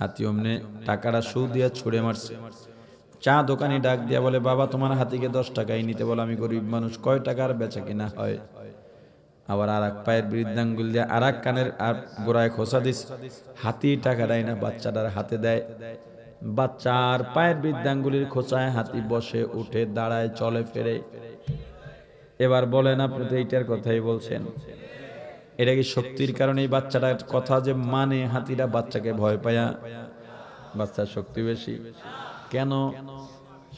হাতি অমনে টাকাটা সু দিয়ে ছুড়ে মারছে চা দোকানি ডাক দিয়া বলে বাবা তোমার হাতিকে দশ টাকাই নিতে বলে আমি গরিব মানুষ কয় টাকার বেচা কিনা হয় আবার আর এক পায়ের বৃদ্ধাঙ্গুল দিয়ে আর এক কানের আর গোড়ায় খোসা দিস হাতি টাকা দেয় না বাচ্চাটার হাতে দেয় বাচ্চার পায়ের বৃদ্ধাঙ্গুলির খোঁচায় হাতি বসে উঠে দাঁড়ায় চলে ফেরে এবার বলেন আপনি তো এইটার কথাই বলছেন এটা কি শক্তির কারণে বাচ্চাটার কথা যে মানে হাতিরা বাচ্চাকে ভয় পায়া বাচ্চার শক্তি বেশি কেন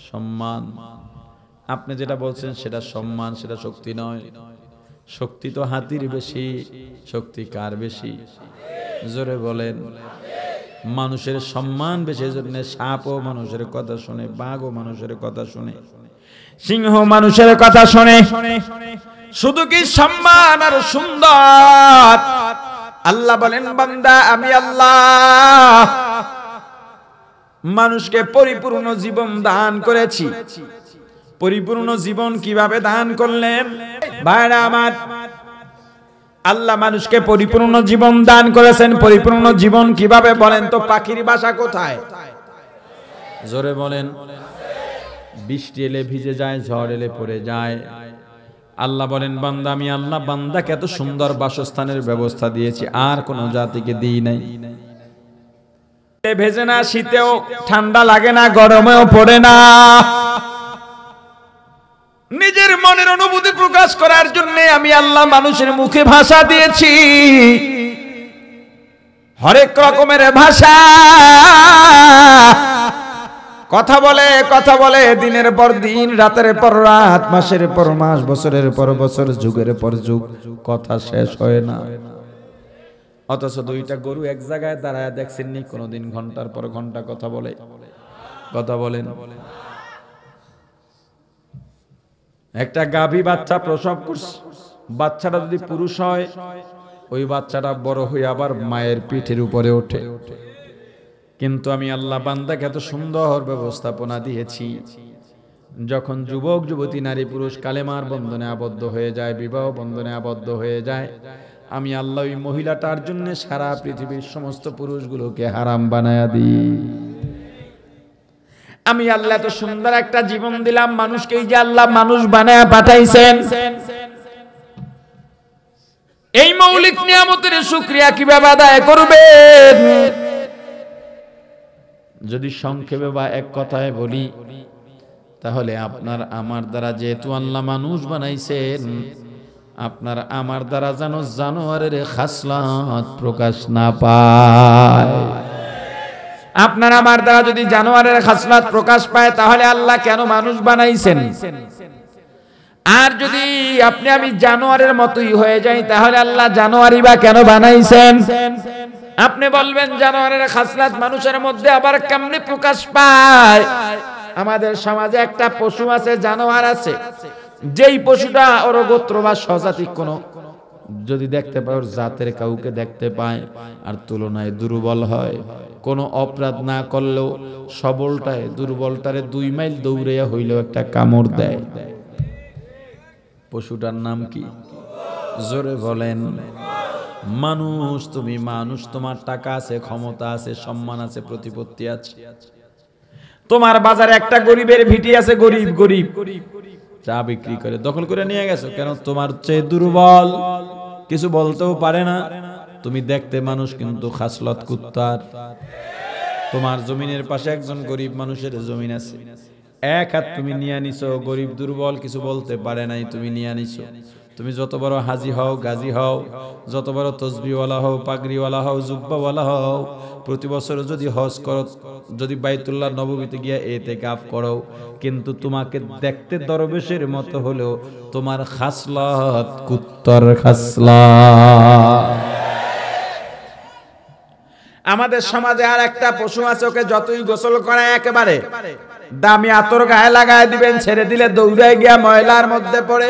সম্মান আপনি যেটা বলছেন সেটা সম্মান সেটা শক্তি নয় শক্তি তো হাতির বেশি শক্তি কার বেশি জোরে বলেন মানুষের সম্মান বেশি জন্য সাপও মানুষের কথা শুনে ও মানুষের কথা শুনে সিংহ মানুষের কথা শুনে শুধু কি সম্মান আর সুন্দর আল্লাহ বলেন বান্দা আমি আল্লাহ মানুষকে পরিপূর্ণ জীবন দান করেছি পরিপূর্ণ জীবন কিভাবে দান করলেন ভাইরা আমার আল্লাহ মানুষকে পরিপূর্ণ জীবন দান করেছেন পরিপূর্ণ জীবন কিভাবে বলেন তো পাখির বাসা কোথায় জোরে বলেন বৃষ্টি এলে ভিজে যায় ঝড় এলে পড়ে যায় আল্লাহ বলেন বান্দা আমি আল্লাহ বান্দাকে এত সুন্দর বাসস্থানের ব্যবস্থা দিয়েছি আর কোন জাতিকে দিই নাই ভেজে না শীতেও ঠান্ডা লাগে না গরমেও পড়ে না নিজের মনের অনুভূতি প্রকাশ করার জন্য আমি আল্লাহ মানুষের মুখে ভাষা দিয়েছি হরেক রকমের ভাষা কথা বলে কথা বলে দিনের পর দিন রাতের পর রাত মাসের পর মাস বছরের পর বছর যুগের পর যুগ কথা শেষ হয় না অথচ দুইটা গরু এক জায়গায় দাঁড়ায় দেখছেননি কোনোদিন ঘন্টার পর ঘন্টা কথা বলে কথা বলেন একটা গাভী বাচ্চা প্রসব করছে বাচ্চাটা যদি পুরুষ হয় ওই বাচ্চাটা বড় হয়ে আবার মায়ের পিঠের উপরে ওঠে কিন্তু আমি আল্লাহ বান্দাকে এত সুন্দর ব্যবস্থাপনা দিয়েছি যখন যুবক যুবতী নারী পুরুষ কালেমার বন্ধনে আবদ্ধ হয়ে যায় বিবাহ বন্ধনে আবদ্ধ হয়ে যায় আমি আল্লাহ ওই মহিলাটার জন্য সারা পৃথিবীর সমস্ত পুরুষগুলোকে হারাম বানায়া দিই আমি আল্লাহ তো সুন্দর একটা জীবন দিলাম মানুষকে এই যে আল্লাহ মানুষ বানায় পাঠাইছেন এই মৌলিক নিয়ামতের শুক্রিয়া কিভাবে আদায় করবেন যদি সংক্ষেপে বা এক কথায় বলি তাহলে আপনার আমার দ্বারা যেহেতু আল্লাহ মানুষ বানাইছেন আপনার আমার দ্বারা যেন জানোয়ারের খাসলাত প্রকাশ না পায় আপনার আমার দ্বারা যদি জানোয়ারের খাসলাত প্রকাশ পায় তাহলে আল্লাহ কেন মানুষ বানাইছেন আর যদি আপনি আমি জানোয়ারের মতোই হয়ে যাই তাহলে আল্লাহ জানোয়ারি বা কেন বানাইছেন আপনি বলবেন জানোয়ারের খাসলাত মানুষের মধ্যে আবার কেমনে প্রকাশ পায় আমাদের সমাজে একটা পশু আছে জানোয়ার আছে যেই পশুটা ওর গোত্র বা সজাতি কোনো যদি দেখতে পায় ওর জাতের কাউকে দেখতে পায় আর তুলনায় দুর্বল হয় কোনো অপরাধ না করলেও সবলটায় দুর্বলটারে দুই মাইল দৌড়াইয়া হইলেও একটা কামড় দেয় পশুটার নাম কি জোরে বলেন মানুষ তুমি মানুষ তোমার টাকা আছে ক্ষমতা আছে সম্মান আছে প্রতিপত্তি আছে তোমার বাজারে একটা গরিবের ভিটি আছে গরিব গরিব চা বিক্রি করে দখল করে নিয়ে গেছো কেন তোমার চেয়ে দুর্বল কিছু বলতেও পারে না তুমি দেখতে মানুষ কিন্তু খাসলত কুত্তার তোমার জমিনের পাশে একজন গরিব মানুষের জমিন আছে এক হাত তুমি নিয়ে নিছো গরিব দুর্বল কিছু বলতে পারে নাই তুমি নিয়ে নিছো তুমি যত বড় হাজি হও গাজী হও যত বড় তসবিওয়ালা হও পাগড়িওয়ালা হও জুব্বাওয়ালা হও প্রতি বছর যদি হজ করো যদি বাইতুল্লাহ নবমীতে গিয়া এতে গাফ করো কিন্তু তোমাকে দেখতে দরবেশের মতো হলেও তোমার খাসলাত কুত্তর খাসলা আমাদের সমাজে আর একটা পশু আছে ওকে যতই গোসল করায় একেবারে দামি আতর গায়ে লাগায় দিবেন ছেড়ে দিলে দৌড়ায় গিয়া ময়লার মধ্যে পড়ে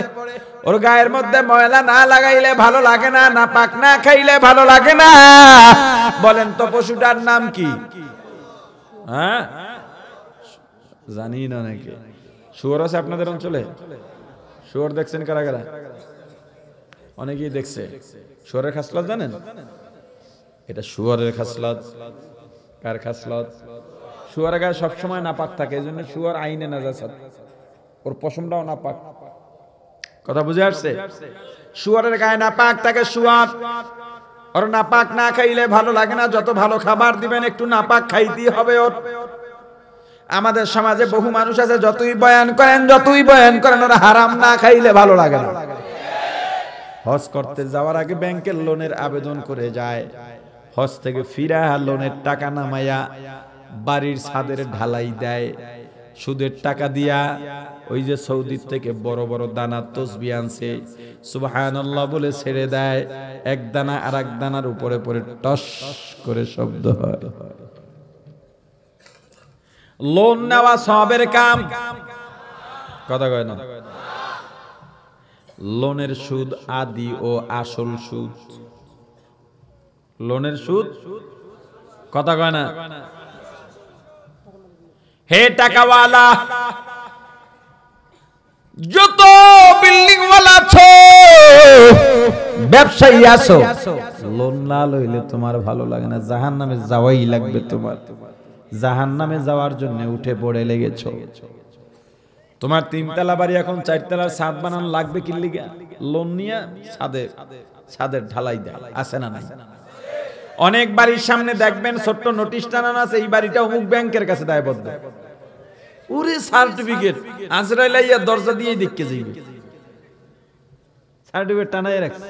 ওর গায়ের মধ্যে ময়লা না লাগাইলে ভালো লাগে না না পাক না খাইলে ভালো লাগে না বলেন তো পশুটার নাম কি হ্যাঁ জানি না নাকি শুয়োর আছে আপনাদের অঞ্চলে শুয়র দেখছেন কারা কারা অনেকেই দেখছে শুয়রের খাসলা জানেন এটা শুয়ারের খাসলাত কার খাসলাত শুয়ার গায়ে সবসময় নাপাক থাকে এই জন্য শুয়ার আইনে না যাচ্ছে ওর পশমটাও নাপাক কথা বুঝে আসছে শুয়ারের গায়ে নাপাক থাকে শুয়ার ওর নাপাক না খাইলে ভালো লাগে না যত ভালো খাবার দিবেন একটু নাপাক খাইতেই হবে ওর আমাদের সমাজে বহু মানুষ আছে যতই বয়ান করেন যতই বয়ান করেন ওরা হারাম না খাইলে ভালো লাগে না হজ করতে যাওয়ার আগে ব্যাংকের লোনের আবেদন করে যায় হজ থেকে ফিরা লোনের টাকা নামাইয়া বাড়ির ছাদের ঢালাই দেয় সুদের টাকা দিয়া ওই যে সৌদির থেকে বড় বড় দানা তসবি আনছে সুবাহ বলে ছেড়ে দেয় এক দানা আর এক দানার উপরে পরে টস করে শব্দ হয় লোন নেওয়া সবের কাম কথা কয় না লোনের সুদ আদি ও আসল সুদ লোনের সুদ কথা কয় না হে টাকাওয়ালা যত বিল্ডিং ওয়ালা আছো ব্যবসায়ী আছো লোন না লইলে তোমার ভালো লাগে না জাহান নামে যাওয়াই লাগবে তোমার জাহান নামে যাওয়ার জন্য উঠে পড়ে লেগেছো তোমার তিনতলা বাড়ি এখন চারতলার ছাদ বানান লাগবে কি লিগা লোন নিয়ে ছাদে ছাদের ঢালাই দেয় আছে না না অনেক বাড়ির সামনে দেখবেন ছোট্ট নোটিশ টানানো আছে এই বাড়িটা অমুক ব্যাংকের কাছে দায়বদ্ধ উরে সার্টিফিকেট আজরাই লাইয়া দরজা দিয়ে দেখতে যাইবে সার্টিফিকেট টানাই রাখছে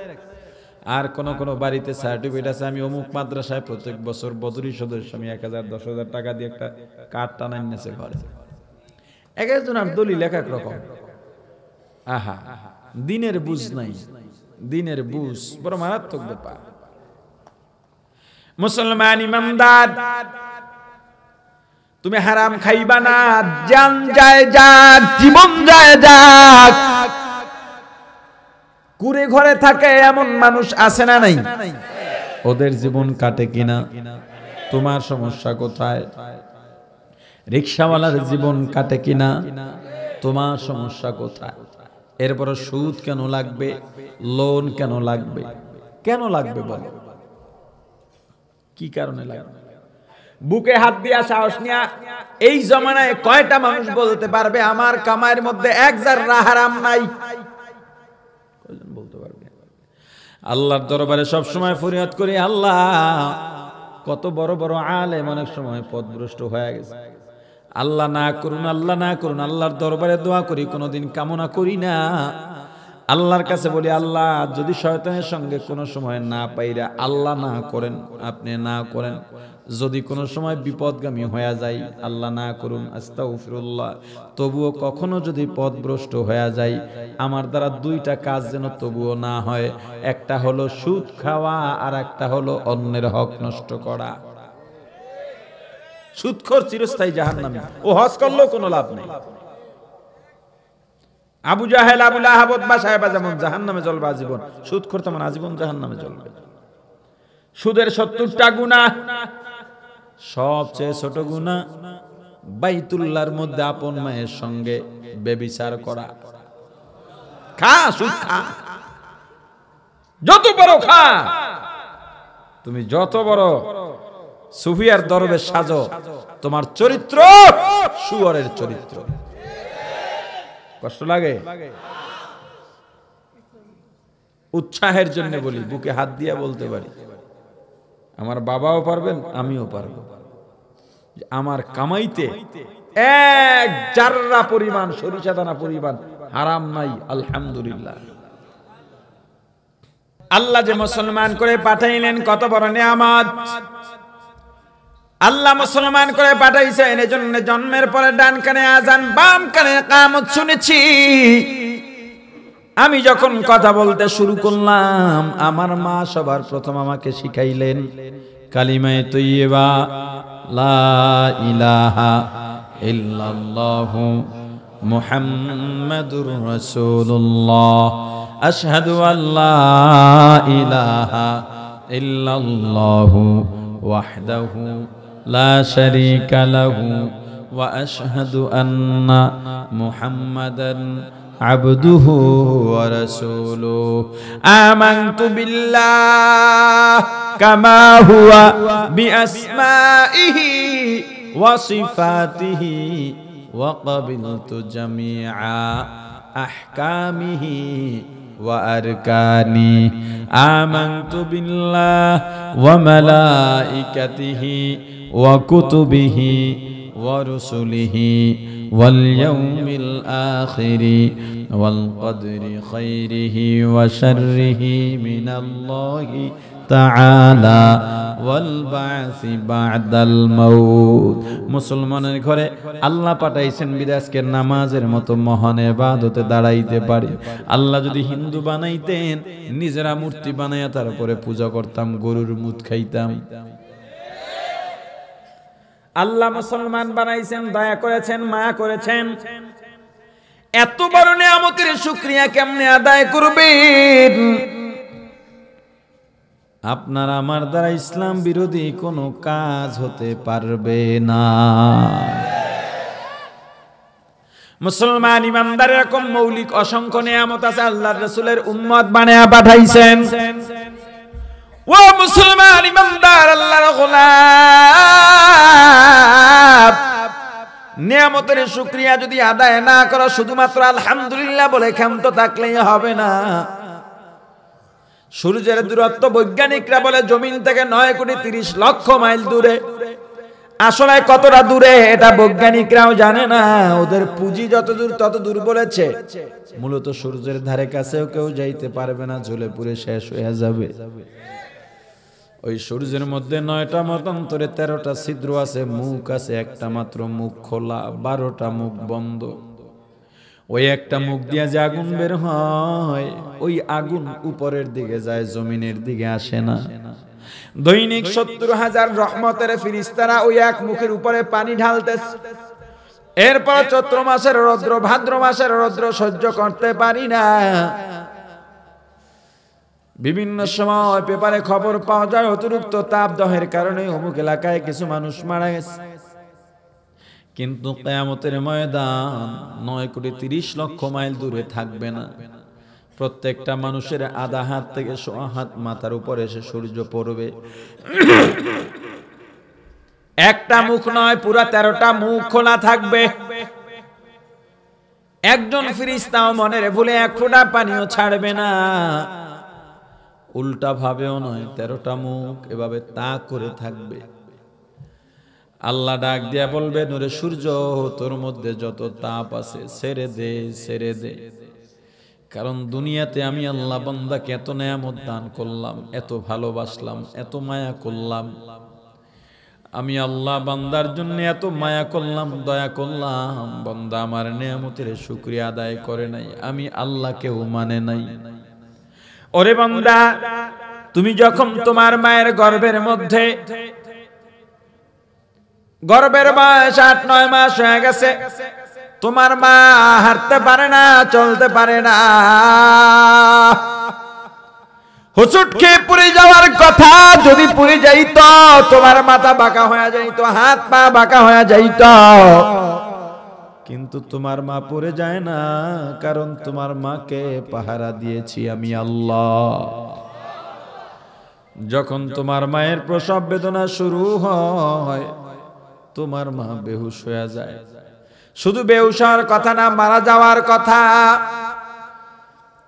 আর কোন কোন বাড়িতে সার্টিফিকেট আছে আমি অমুক মাদ্রাসায় প্রত্যেক বছর বদরি সদস্য আমি এক হাজার দশ হাজার টাকা দিয়ে একটা কার্ড টানাই নিয়েছে ঘরে এক আর দলিল এক এক রকম আহা দিনের বুঝ নাই দিনের বুঝ বড় মারাত্মক ব্যাপার মুসলমান ইমানদার তুমি হারাম খাইবা না জান যায় যাক জীবন যায় যাক কুড়ে ঘরে থাকে এমন মানুষ আছে না নাই ওদের জীবন কাটে কিনা তোমার সমস্যা কোথায় রিক্সাওয়ালার জীবন কাটে কিনা তোমার সমস্যা কোথায় এরপরে সুদ কেন লাগবে লোন কেন লাগবে কেন লাগবে বলো কি কারণে লাগে বুকে হাত দিয়া সাহস নিয়া এই জমানায় কয়টা মানুষ বলতে পারবে আমার কামায়ের মধ্যে এক যার রাহারাম নাই বলতে পারবে আল্লাহর দরবারে সব সময় ফরিয়াদ করি আল্লাহ কত বড় বড় আলে অনেক সময় পথভ্রষ্ট হয়ে গেছে আল্লাহ না করুন আল্লাহ না করুন আল্লাহর দরবারে দোয়া করি কোনোদিন কামনা করি না আল্লাহর কাছে বলি আল্লাহ যদি শয়তানের সঙ্গে কোনো সময় না পাইরা আল্লাহ না করেন আপনি না করেন যদি কোন সময় বিপদগামী হয়ে যাই আল্লাহ না করুন আস্তাউফিরুল্লাহ তবুও কখনো যদি পথভ্রষ্ট হয়ে যাই আমার দ্বারা দুইটা কাজ যেন তবুও না হয় একটা হলো সুদ খাওয়া আর একটা হলো অন্যের হক নষ্ট করা সুদখর চিরস্থায়ী জাহান্নামী ও হজ করলেও কোনো লাভ নেই আবু জাহেল আবুল আহাবত বা সাহেবা যেমন জাহান নামে জ্বলবে আজীবন সুদ খোর তেমন আজীবন জাহান নামে জ্বলবে সুদের সত্তরটা গুণা সবচেয়ে ছোট গুণা বাইতুল্লার মধ্যে আপন মায়ের সঙ্গে বেবিচার করা খা সুদ খা যত বড় খা তুমি যত বড় সুফিয়ার দরবে সাজো তোমার চরিত্র সুয়ারের চরিত্র কষ্ট লাগে উৎসাহের জন্য বলি বুকে হাত দিয়া বলতে পারি আমার বাবাও পারবেন আমিও পারব আমার কামাইতে এক জাররা পরিমাণ সরিষা দানা পরিমাণ হারাম নাই আলহামদুলিল্লাহ আল্লাহ যে মুসলমান করে পাঠাইলেন কত বড় নিয়ামত আল্লাহ মুসলমান করে পাঠাইছেন এজন্য জন্মের পরে ডান কানে আজান বাম কানে কামত শুনেছি আমি যখন কথা বলতে শুরু করলাম আমার মা সবার প্রথম আমাকে শিখাইলেন কালিমায় তৈবা লা ইলাহা ইল্লাল্লাহু মুহাম্মাদুর রাসূলুল্লাহ আশহাদু আল্লা ইলাহা ইল্লাল্লাহু ওয়াহদাহু لا شريك له وأشهد أن محمدا عبده ورسوله آمنت بالله كما هو بأسمائه وصفاته وقبلت جميع أحكامه وأركاني آمنت بالله وملائكته وكتبه ورسله واليوم الآخر والقدر خيره وشره من الله تعالى والبعث بعد الموت মুসলমানের ঘরে আল্লাহ পাঠাইছেন বিদাসকে নামাজের মতো মহান ইবাদতে দাঁড়াইতে পারি আল্লাহ যদি হিন্দু বানাইতেন নিজেরা মূর্তি বানাইয়া তারপরে পূজা করতাম গরুর মুদ খাইতাম আল্লাহ মুসলমান বানাইছেন দয়া করেছেন মায়া করেছেন এত বড় নিয়ামতের শুক্রিয়া কেমনে আদায় করবেন আপনার আমার দ্বারা ইসলাম বিরোধী কোনো কাজ হতে পারবে না মুসলমান ইমানদার এরকম মৌলিক অসংখ্য নিয়ামত আছে আল্লাহ রসুলের উম্মত বানায়া পাঠাইছেন ও মুসলমান ইমানদার আল্লাহর গোলাম নিয়ামতের শুক্রিয়া যদি আদায় না করো শুধুমাত্র আলহামদুলিল্লাহ বলে ক্ষান্ত থাকলেই হবে না সূর্যের দূরত্ব বৈজ্ঞানিকরা বলে জমিন থেকে নয় কোটি তিরিশ লক্ষ মাইল দূরে আসলে কতটা দূরে এটা বৈজ্ঞানিকরাও জানে না ওদের পুঁজি যত দূর তত দূর বলেছে মূলত সূর্যের ধারে কাছেও কেউ যাইতে পারবে না ঝুলে পুরে শেষ হয়ে যাবে ওই সূর্যের মধ্যে নয়টা মতান্তরে তেরোটা ছিদ্র আছে মুখ আছে একটা মাত্র মুখ খোলা বারোটা মুখ বন্ধ ওই একটা মুখ দিয়া যে আগুন বের হয় ওই আগুন উপরের দিকে যায় জমিনের দিকে আসে না দৈনিক সত্তর হাজার রহমতের ফিরিস্তারা ওই এক মুখের উপরে পানি ঢালতেছে এরপর চৈত্র মাসের রৌদ্র ভাদ্র মাসের রৌদ্র সহ্য করতে পারি না বিভিন্ন সময় পেপারে খবর পাওয়া যায় অতিরিক্ত তাপ দহের কারণে অমুক এলাকায় কিছু মানুষ মারা গেছে কিন্তু কেয়ামতের ময়দান নয় কোটি তিরিশ লক্ষ মাইল দূরে থাকবে না প্রত্যেকটা মানুষের আধা হাত থেকে সোয়া হাত মাথার উপর এসে সূর্য পড়বে একটা মুখ নয় পুরা তেরোটা মুখ খোলা থাকবে একজন ফিরিস্তাও মনের ভুলে এক ফোটা পানিও ছাড়বে না উল্টা ভাবেও নয় তেরোটা মুখ এভাবে তা করে থাকবে আল্লাহ ডাক দিয়া বলবে নরে সূর্য তোর মধ্যে যত তাপ আছে সেরে দে সেরে দে কারণ দুনিয়াতে আমি আল্লাহ বান্দাকে এত নেয়ামত দান করলাম এত ভালোবাসলাম এত মায়া করলাম আমি আল্লাহ বান্দার জন্য এত মায়া করলাম দয়া করলাম বন্দা আমার নেয়ামতের শুক্রিয়া আদায় করে নাই আমি আল্লাহকেও মানে নাই ওরে বন্দা তুমি যখন তোমার মায়ের গর্বের মধ্যে গর্বের বয়স আট নয় মাস হয়ে গেছে তোমার মা হাঁটতে পারে না চলতে পারে না হুসুট খেয়ে পুরে যাওয়ার কথা যদি পুরে যাইত তোমার মাথা বাঁকা হয়ে যাইত হাত পা বাঁকা হয়ে যাইত কিন্তু তোমার মা পড়ে যায় না কারণ তোমার মাকে পাহারা দিয়েছি আমি আল্লাহ যখন তোমার মায়ের প্রসব বেদনা শুরু হয় তোমার মা বেহুশ হয়ে যায় শুধু বেহুশার কথা না মারা যাওয়ার কথা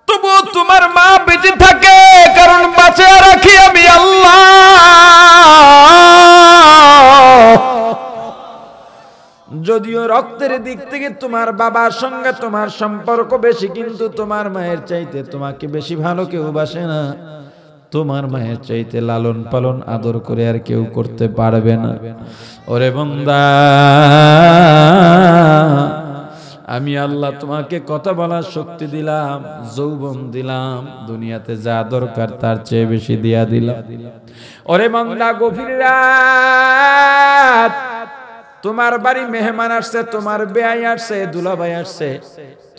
তবু তোমার মা বেঁচে থাকে কারণ বাঁচিয়ে রাখি আমি আল্লাহ যদিও রক্তের দিক থেকে তোমার বাবার সঙ্গে তোমার সম্পর্ক বেশি কিন্তু তোমার মায়ের চাইতে তোমাকে বেশি ভালো কেউ বাসে না তোমার মায়ের চাইতে লালন পালন আদর করে আর কেউ করতে পারবে না ওরে বন্দা আমি আল্লাহ তোমাকে কথা বলার শক্তি দিলাম যৌবন দিলাম দুনিয়াতে যা দরকার তার চেয়ে বেশি দিয়া দিলাম ওরে বন্দা গভীর রাত তোমার বাড়ি মেহমান আসছে তোমার বেআই আসছে দুলাভাই আসছে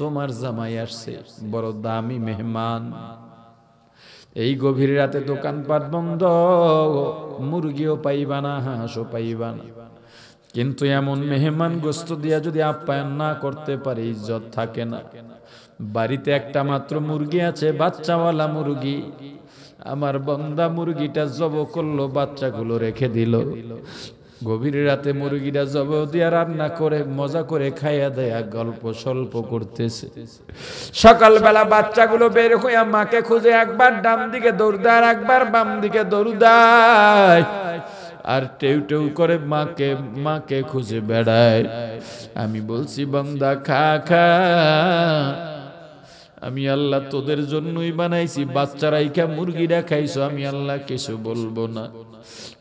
তোমার জামাই আসছে বড় দামি মেহমান এই গভীর রাতে দোকানপাট বন্ধ মুরগিও পাইবা না হাঁসও পাইবা না কিন্তু এমন মেহমান গোস্ত দিয়া যদি আপ্যায়ন না করতে পারে ইজ্জত থাকে না বাড়িতে একটা মাত্র মুরগি আছে বাচ্চাওয়ালা মুরগি আমার বন্দা মুরগিটা জব করলো বাচ্চাগুলো রেখে দিল গভীর রাতে মুরগিরা জব দিয়া রান্না করে মজা করে খাইয়া দেয়া গল্প স্বল্প করতেছে সকালবেলা বাচ্চাগুলো বের হইয়া মাকে খুঁজে একবার ডান দিকে দৌড়দার একবার বাম দিকে দৌড়দায় আর টেউ টেউ করে মাকে মাকে খুঁজে বেড়ায় আমি বলছি বান্দা খা খা আমি আল্লাহ তোদের জন্যই বানাইছি বাচ্চারাইখা মুরগিরা খাইছো আমি আল্লাহ কিছু বলবো না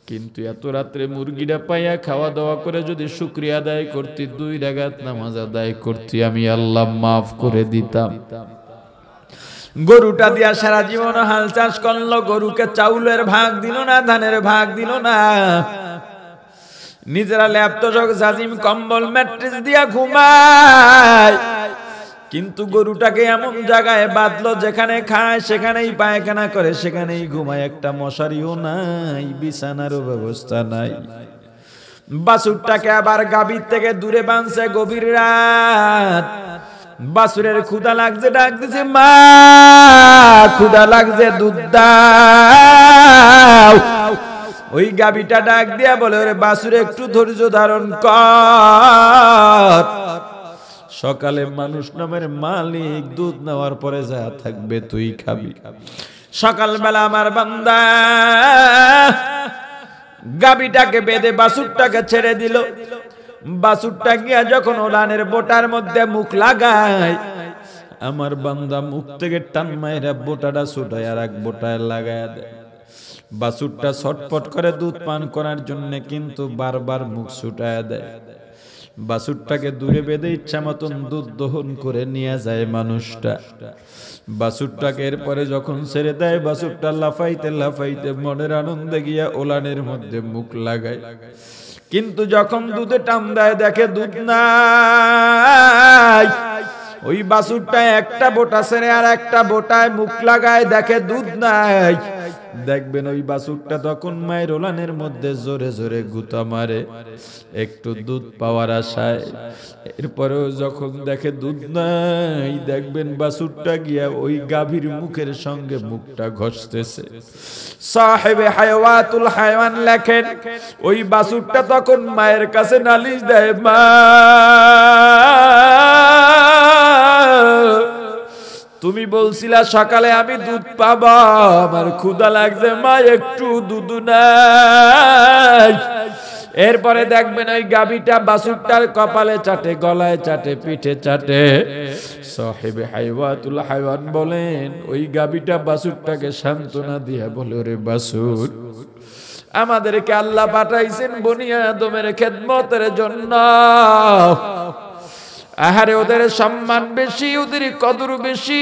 কিন্তু এত রাত্রে মুরগিটা পাইয়া খাওয়া দাওয়া করে যদি শুক্রিয়া আদায় করতি দুই রাগাত নামাজ আদায় করতি আমি আল্লাহ মাফ করে দিতাম গরুটা দিয়া সারা জীবন হাল চাষ করলো গরুকে চাউলের ভাগ দিল না ধানের ভাগ দিল না নিজেরা ল্যাপটপ জাজিম কম্বল ম্যাট্রিস দিয়া ঘুমায় কিন্তু গরুটাকে এমন জায়গায় বাঁধলো যেখানে খায় সেখানেই পায়খানা করে সেখানেই ঘুমায় একটা মশারিও নাই বিছানারও ব্যবস্থা নাই বাসুরটাকে আবার গাভীর থেকে দূরে বাঁধছে গভীর রাত বাসুরের ক্ষুদা লাগছে ডাক দিছে মা ক্ষুদা লাগছে দুধ দাও ওই গাভীটা ডাক দিয়া বলে ওরে বাসুর একটু ধৈর্য ধারণ কর সকালে মানুষ নামের মালিক দুধ নেওয়ার পরে যা থাকবে তুই খাবি সকালবেলা আমার বান্দা গাবিটাকে বেঁধে বাসুরটাকে ছেড়ে দিল বাসুরটা গিয়া যখন ওলানের বোটার মধ্যে মুখ লাগায় আমার বান্দা মুখ থেকে টান মাইরা বোটাটা ছুটায় আর এক বোটায় লাগায় দেয় বাসুরটা ছটপট করে দুধ পান করার জন্য কিন্তু বারবার মুখ ছুটায় দেয় বাসুরটাকে দূরে বেঁধে ইচ্ছা মতন দুধ দহন করে নিয়ে যায় মানুষটা বাসুরটাকে এরপরে যখন ছেড়ে দেয় বাসুরটা লাফাইতে লাফাইতে মনের আনন্দে গিয়া ওলানের মধ্যে মুখ লাগায় কিন্তু যখন দুধে টান দেয় দেখে দুধ নাই ওই বাসুরটা একটা বোটা ছেড়ে আর একটা বোটায় মুখ লাগায় দেখে দুধ নাই দেখবেন ওই বাসুকটা তখন মায়ের ওলানের মধ্যে জোরে জোরে গুতা মারে একটু দুধ পাওয়ার আশায় এরপরেও যখন দেখে দুধ নাই দেখবেন বাসুরটা গিয়া ওই গাভীর মুখের সঙ্গে মুখটা ঘষতেছে সাহেবে হায়ওয়াতুল হায়ওয়ান লেখেন ওই বাসুরটা তখন মায়ের কাছে নালিশ দেয় মা তুমি বলছিলা সকালে আমি দুধ পাবা আমার ক্ষুদা লাগছে মা একটু দুধ নাই এরপরে দেখবেন ওই গাবিটা বাসুরটার কপালে চাটে গলায় চাটে পিঠে চাটে সাহেব হাইওয়াতুল হাইওয়ান বলেন ওই গাবিটা বাসুরটাকে সান্ত্বনা দিয়া বলে রে বাসুর আমাদেরকে আল্লাহ পাঠাইছেন বনিয়া দমের খেদমতের জন্য আহারে ওদের সম্মান বেশি ওদের কদর বেশি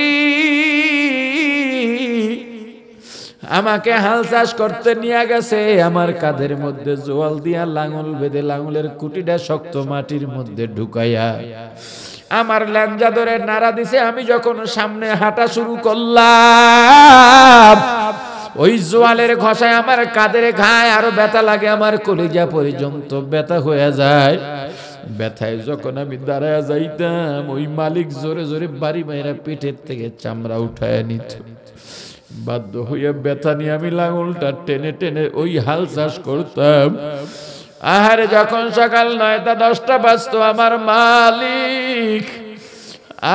আমাকে হাল চাষ করতে নিয়ে গেছে আমার কাঁধের মধ্যে জোয়াল দিয়া লাঙল বেঁধে লাঙলের কুটিটা শক্ত মাটির মধ্যে ঢুকাইয়া আমার ল্যাঞ্জা ধরে নাড়া দিছে আমি যখন সামনে হাঁটা শুরু করলাম ওই জোয়ালের ঘষায় আমার কাদের ঘায় আরো ব্যথা লাগে আমার কলিজা পর্যন্ত ব্যথা হয়ে যায় ব্যথায় যখন আমি দাঁড়ায় যাইতাম ওই মালিক জোরে জোরে বাড়ি মাইরা পেটের থেকে চামড়া উঠায় নিত বাধ্য হইয়া ব্যথা নিয়ে আমি লাঙলটা টেনে টেনে ওই হাল চাষ করতাম আহারে যখন সকাল নয়টা দশটা বাজত আমার মালিক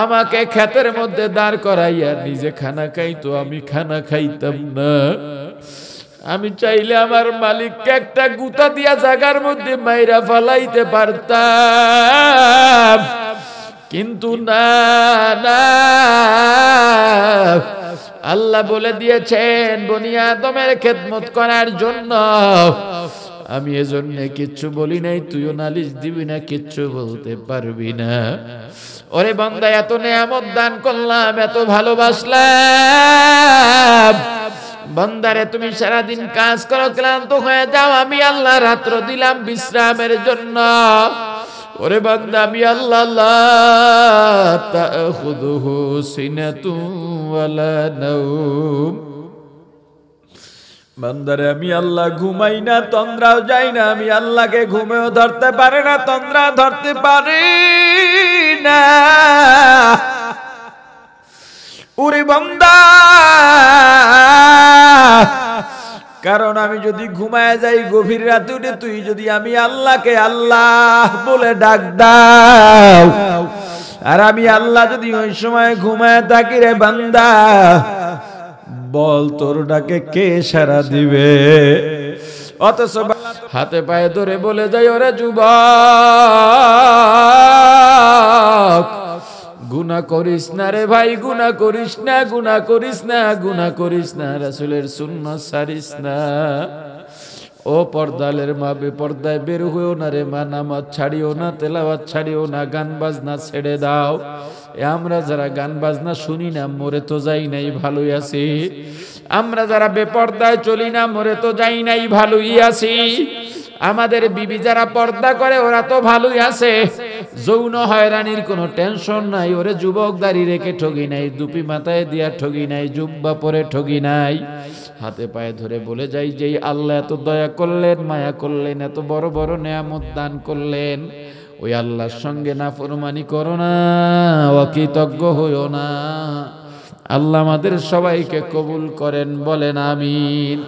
আমাকে ক্ষেতের মধ্যে দাঁড় করাইয়া নিজে খানা খাইতো আমি খানা খাইতাম না আমি চাইলে আমার মালিককে একটা গুতা দিয়া জাগার মধ্যে মাইরা ফালাইতে পারতাম কিন্তু না না আল্লাহ বলে দিয়েছেন বনিয়া তোমার খেদমত করার জন্য আমি এজন্য কিচ্ছু বলি নাই তুইও নালিশ দিবি না কিচ্ছু বলতে পারবি না ওরে বান্দা এত নেয়ামত দান করলাম এত ভালোবাসলাম বন্দারে তুমি সারাদিন কাজ করো ক্লান্ত হয়ে যাও আমি আল্লাহ রাত্র দিলাম বিশ্রামের জন্য ওরে বন্দা আমি আল্লাহ তাখুদুহু সিনাতু বন্দারে বান্দারে আমি আল্লাহ ঘুমাই না তন্দ্রাও যাই না আমি আল্লাহকে ঘুমেও ধরতে পারে না তন্দ্রা ধরতে পারে না ওরে বন্দা কারণ আমি যদি ঘুমায় যাই গভীর রাতে উঠে তুই যদি আমি আল্লাহকে আল্লাহ বলে ডাক দাও আর আমি আল্লাহ যদি ওই সময় ঘুমায় থাকি রে বান্দা বল তোর ডাকে কে সারা দিবে অথচ হাতে পায়ে ধরে বলে যাই ওরে যুবক গুনা করিস না রে ভাই গুনা করিস না গুনা করিস না গুনা করিস না রাসুলের শূন্য সারিস না ও পর্দালের মা বেপর্দায় বের হয়েও না রে মা নামাজ ছাড়িও না তেলাবাদ ছাড়িও না গান বাজনা ছেড়ে দাও এ আমরা যারা গান বাজনা শুনি না মরে তো যাই নাই ভালোই আছি আমরা যারা বেপর্দায় চলি না মরে তো যাই নাই ভালোই আছি আমাদের বিবি যারা পর্দা করে ওরা তো ভালোই আছে যৌন হয়রানির কোনো টেনশন নাই ওরে যুবক দাঁড়িয়ে রেখে ঠগি নাই দুপি মাথায় দিয়া ঠগি নাই জুব্বা পরে ঠগি নাই হাতে পায়ে ধরে বলে যাই যে আল্লাহ এত দয়া করলেন মায়া করলেন এত বড় বড় নিয়ামত দান করলেন ওই আল্লাহর সঙ্গে না ফরমানি করো না অকৃতজ্ঞ হইও না আল্লাহ আমাদের সবাইকে কবুল করেন বলেন আমিন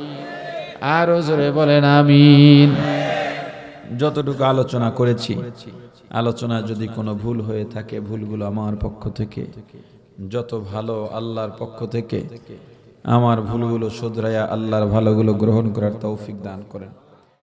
আরো জোরে বলেন আমিন যতটুকু আলোচনা করেছি আলোচনা যদি কোনো ভুল হয়ে থাকে ভুলগুলো আমার পক্ষ থেকে যত ভালো আল্লাহর পক্ষ থেকে আমার ভুলগুলো শোধরাইয়া আল্লাহর ভালোগুলো গ্রহণ করার তৌফিক দান করেন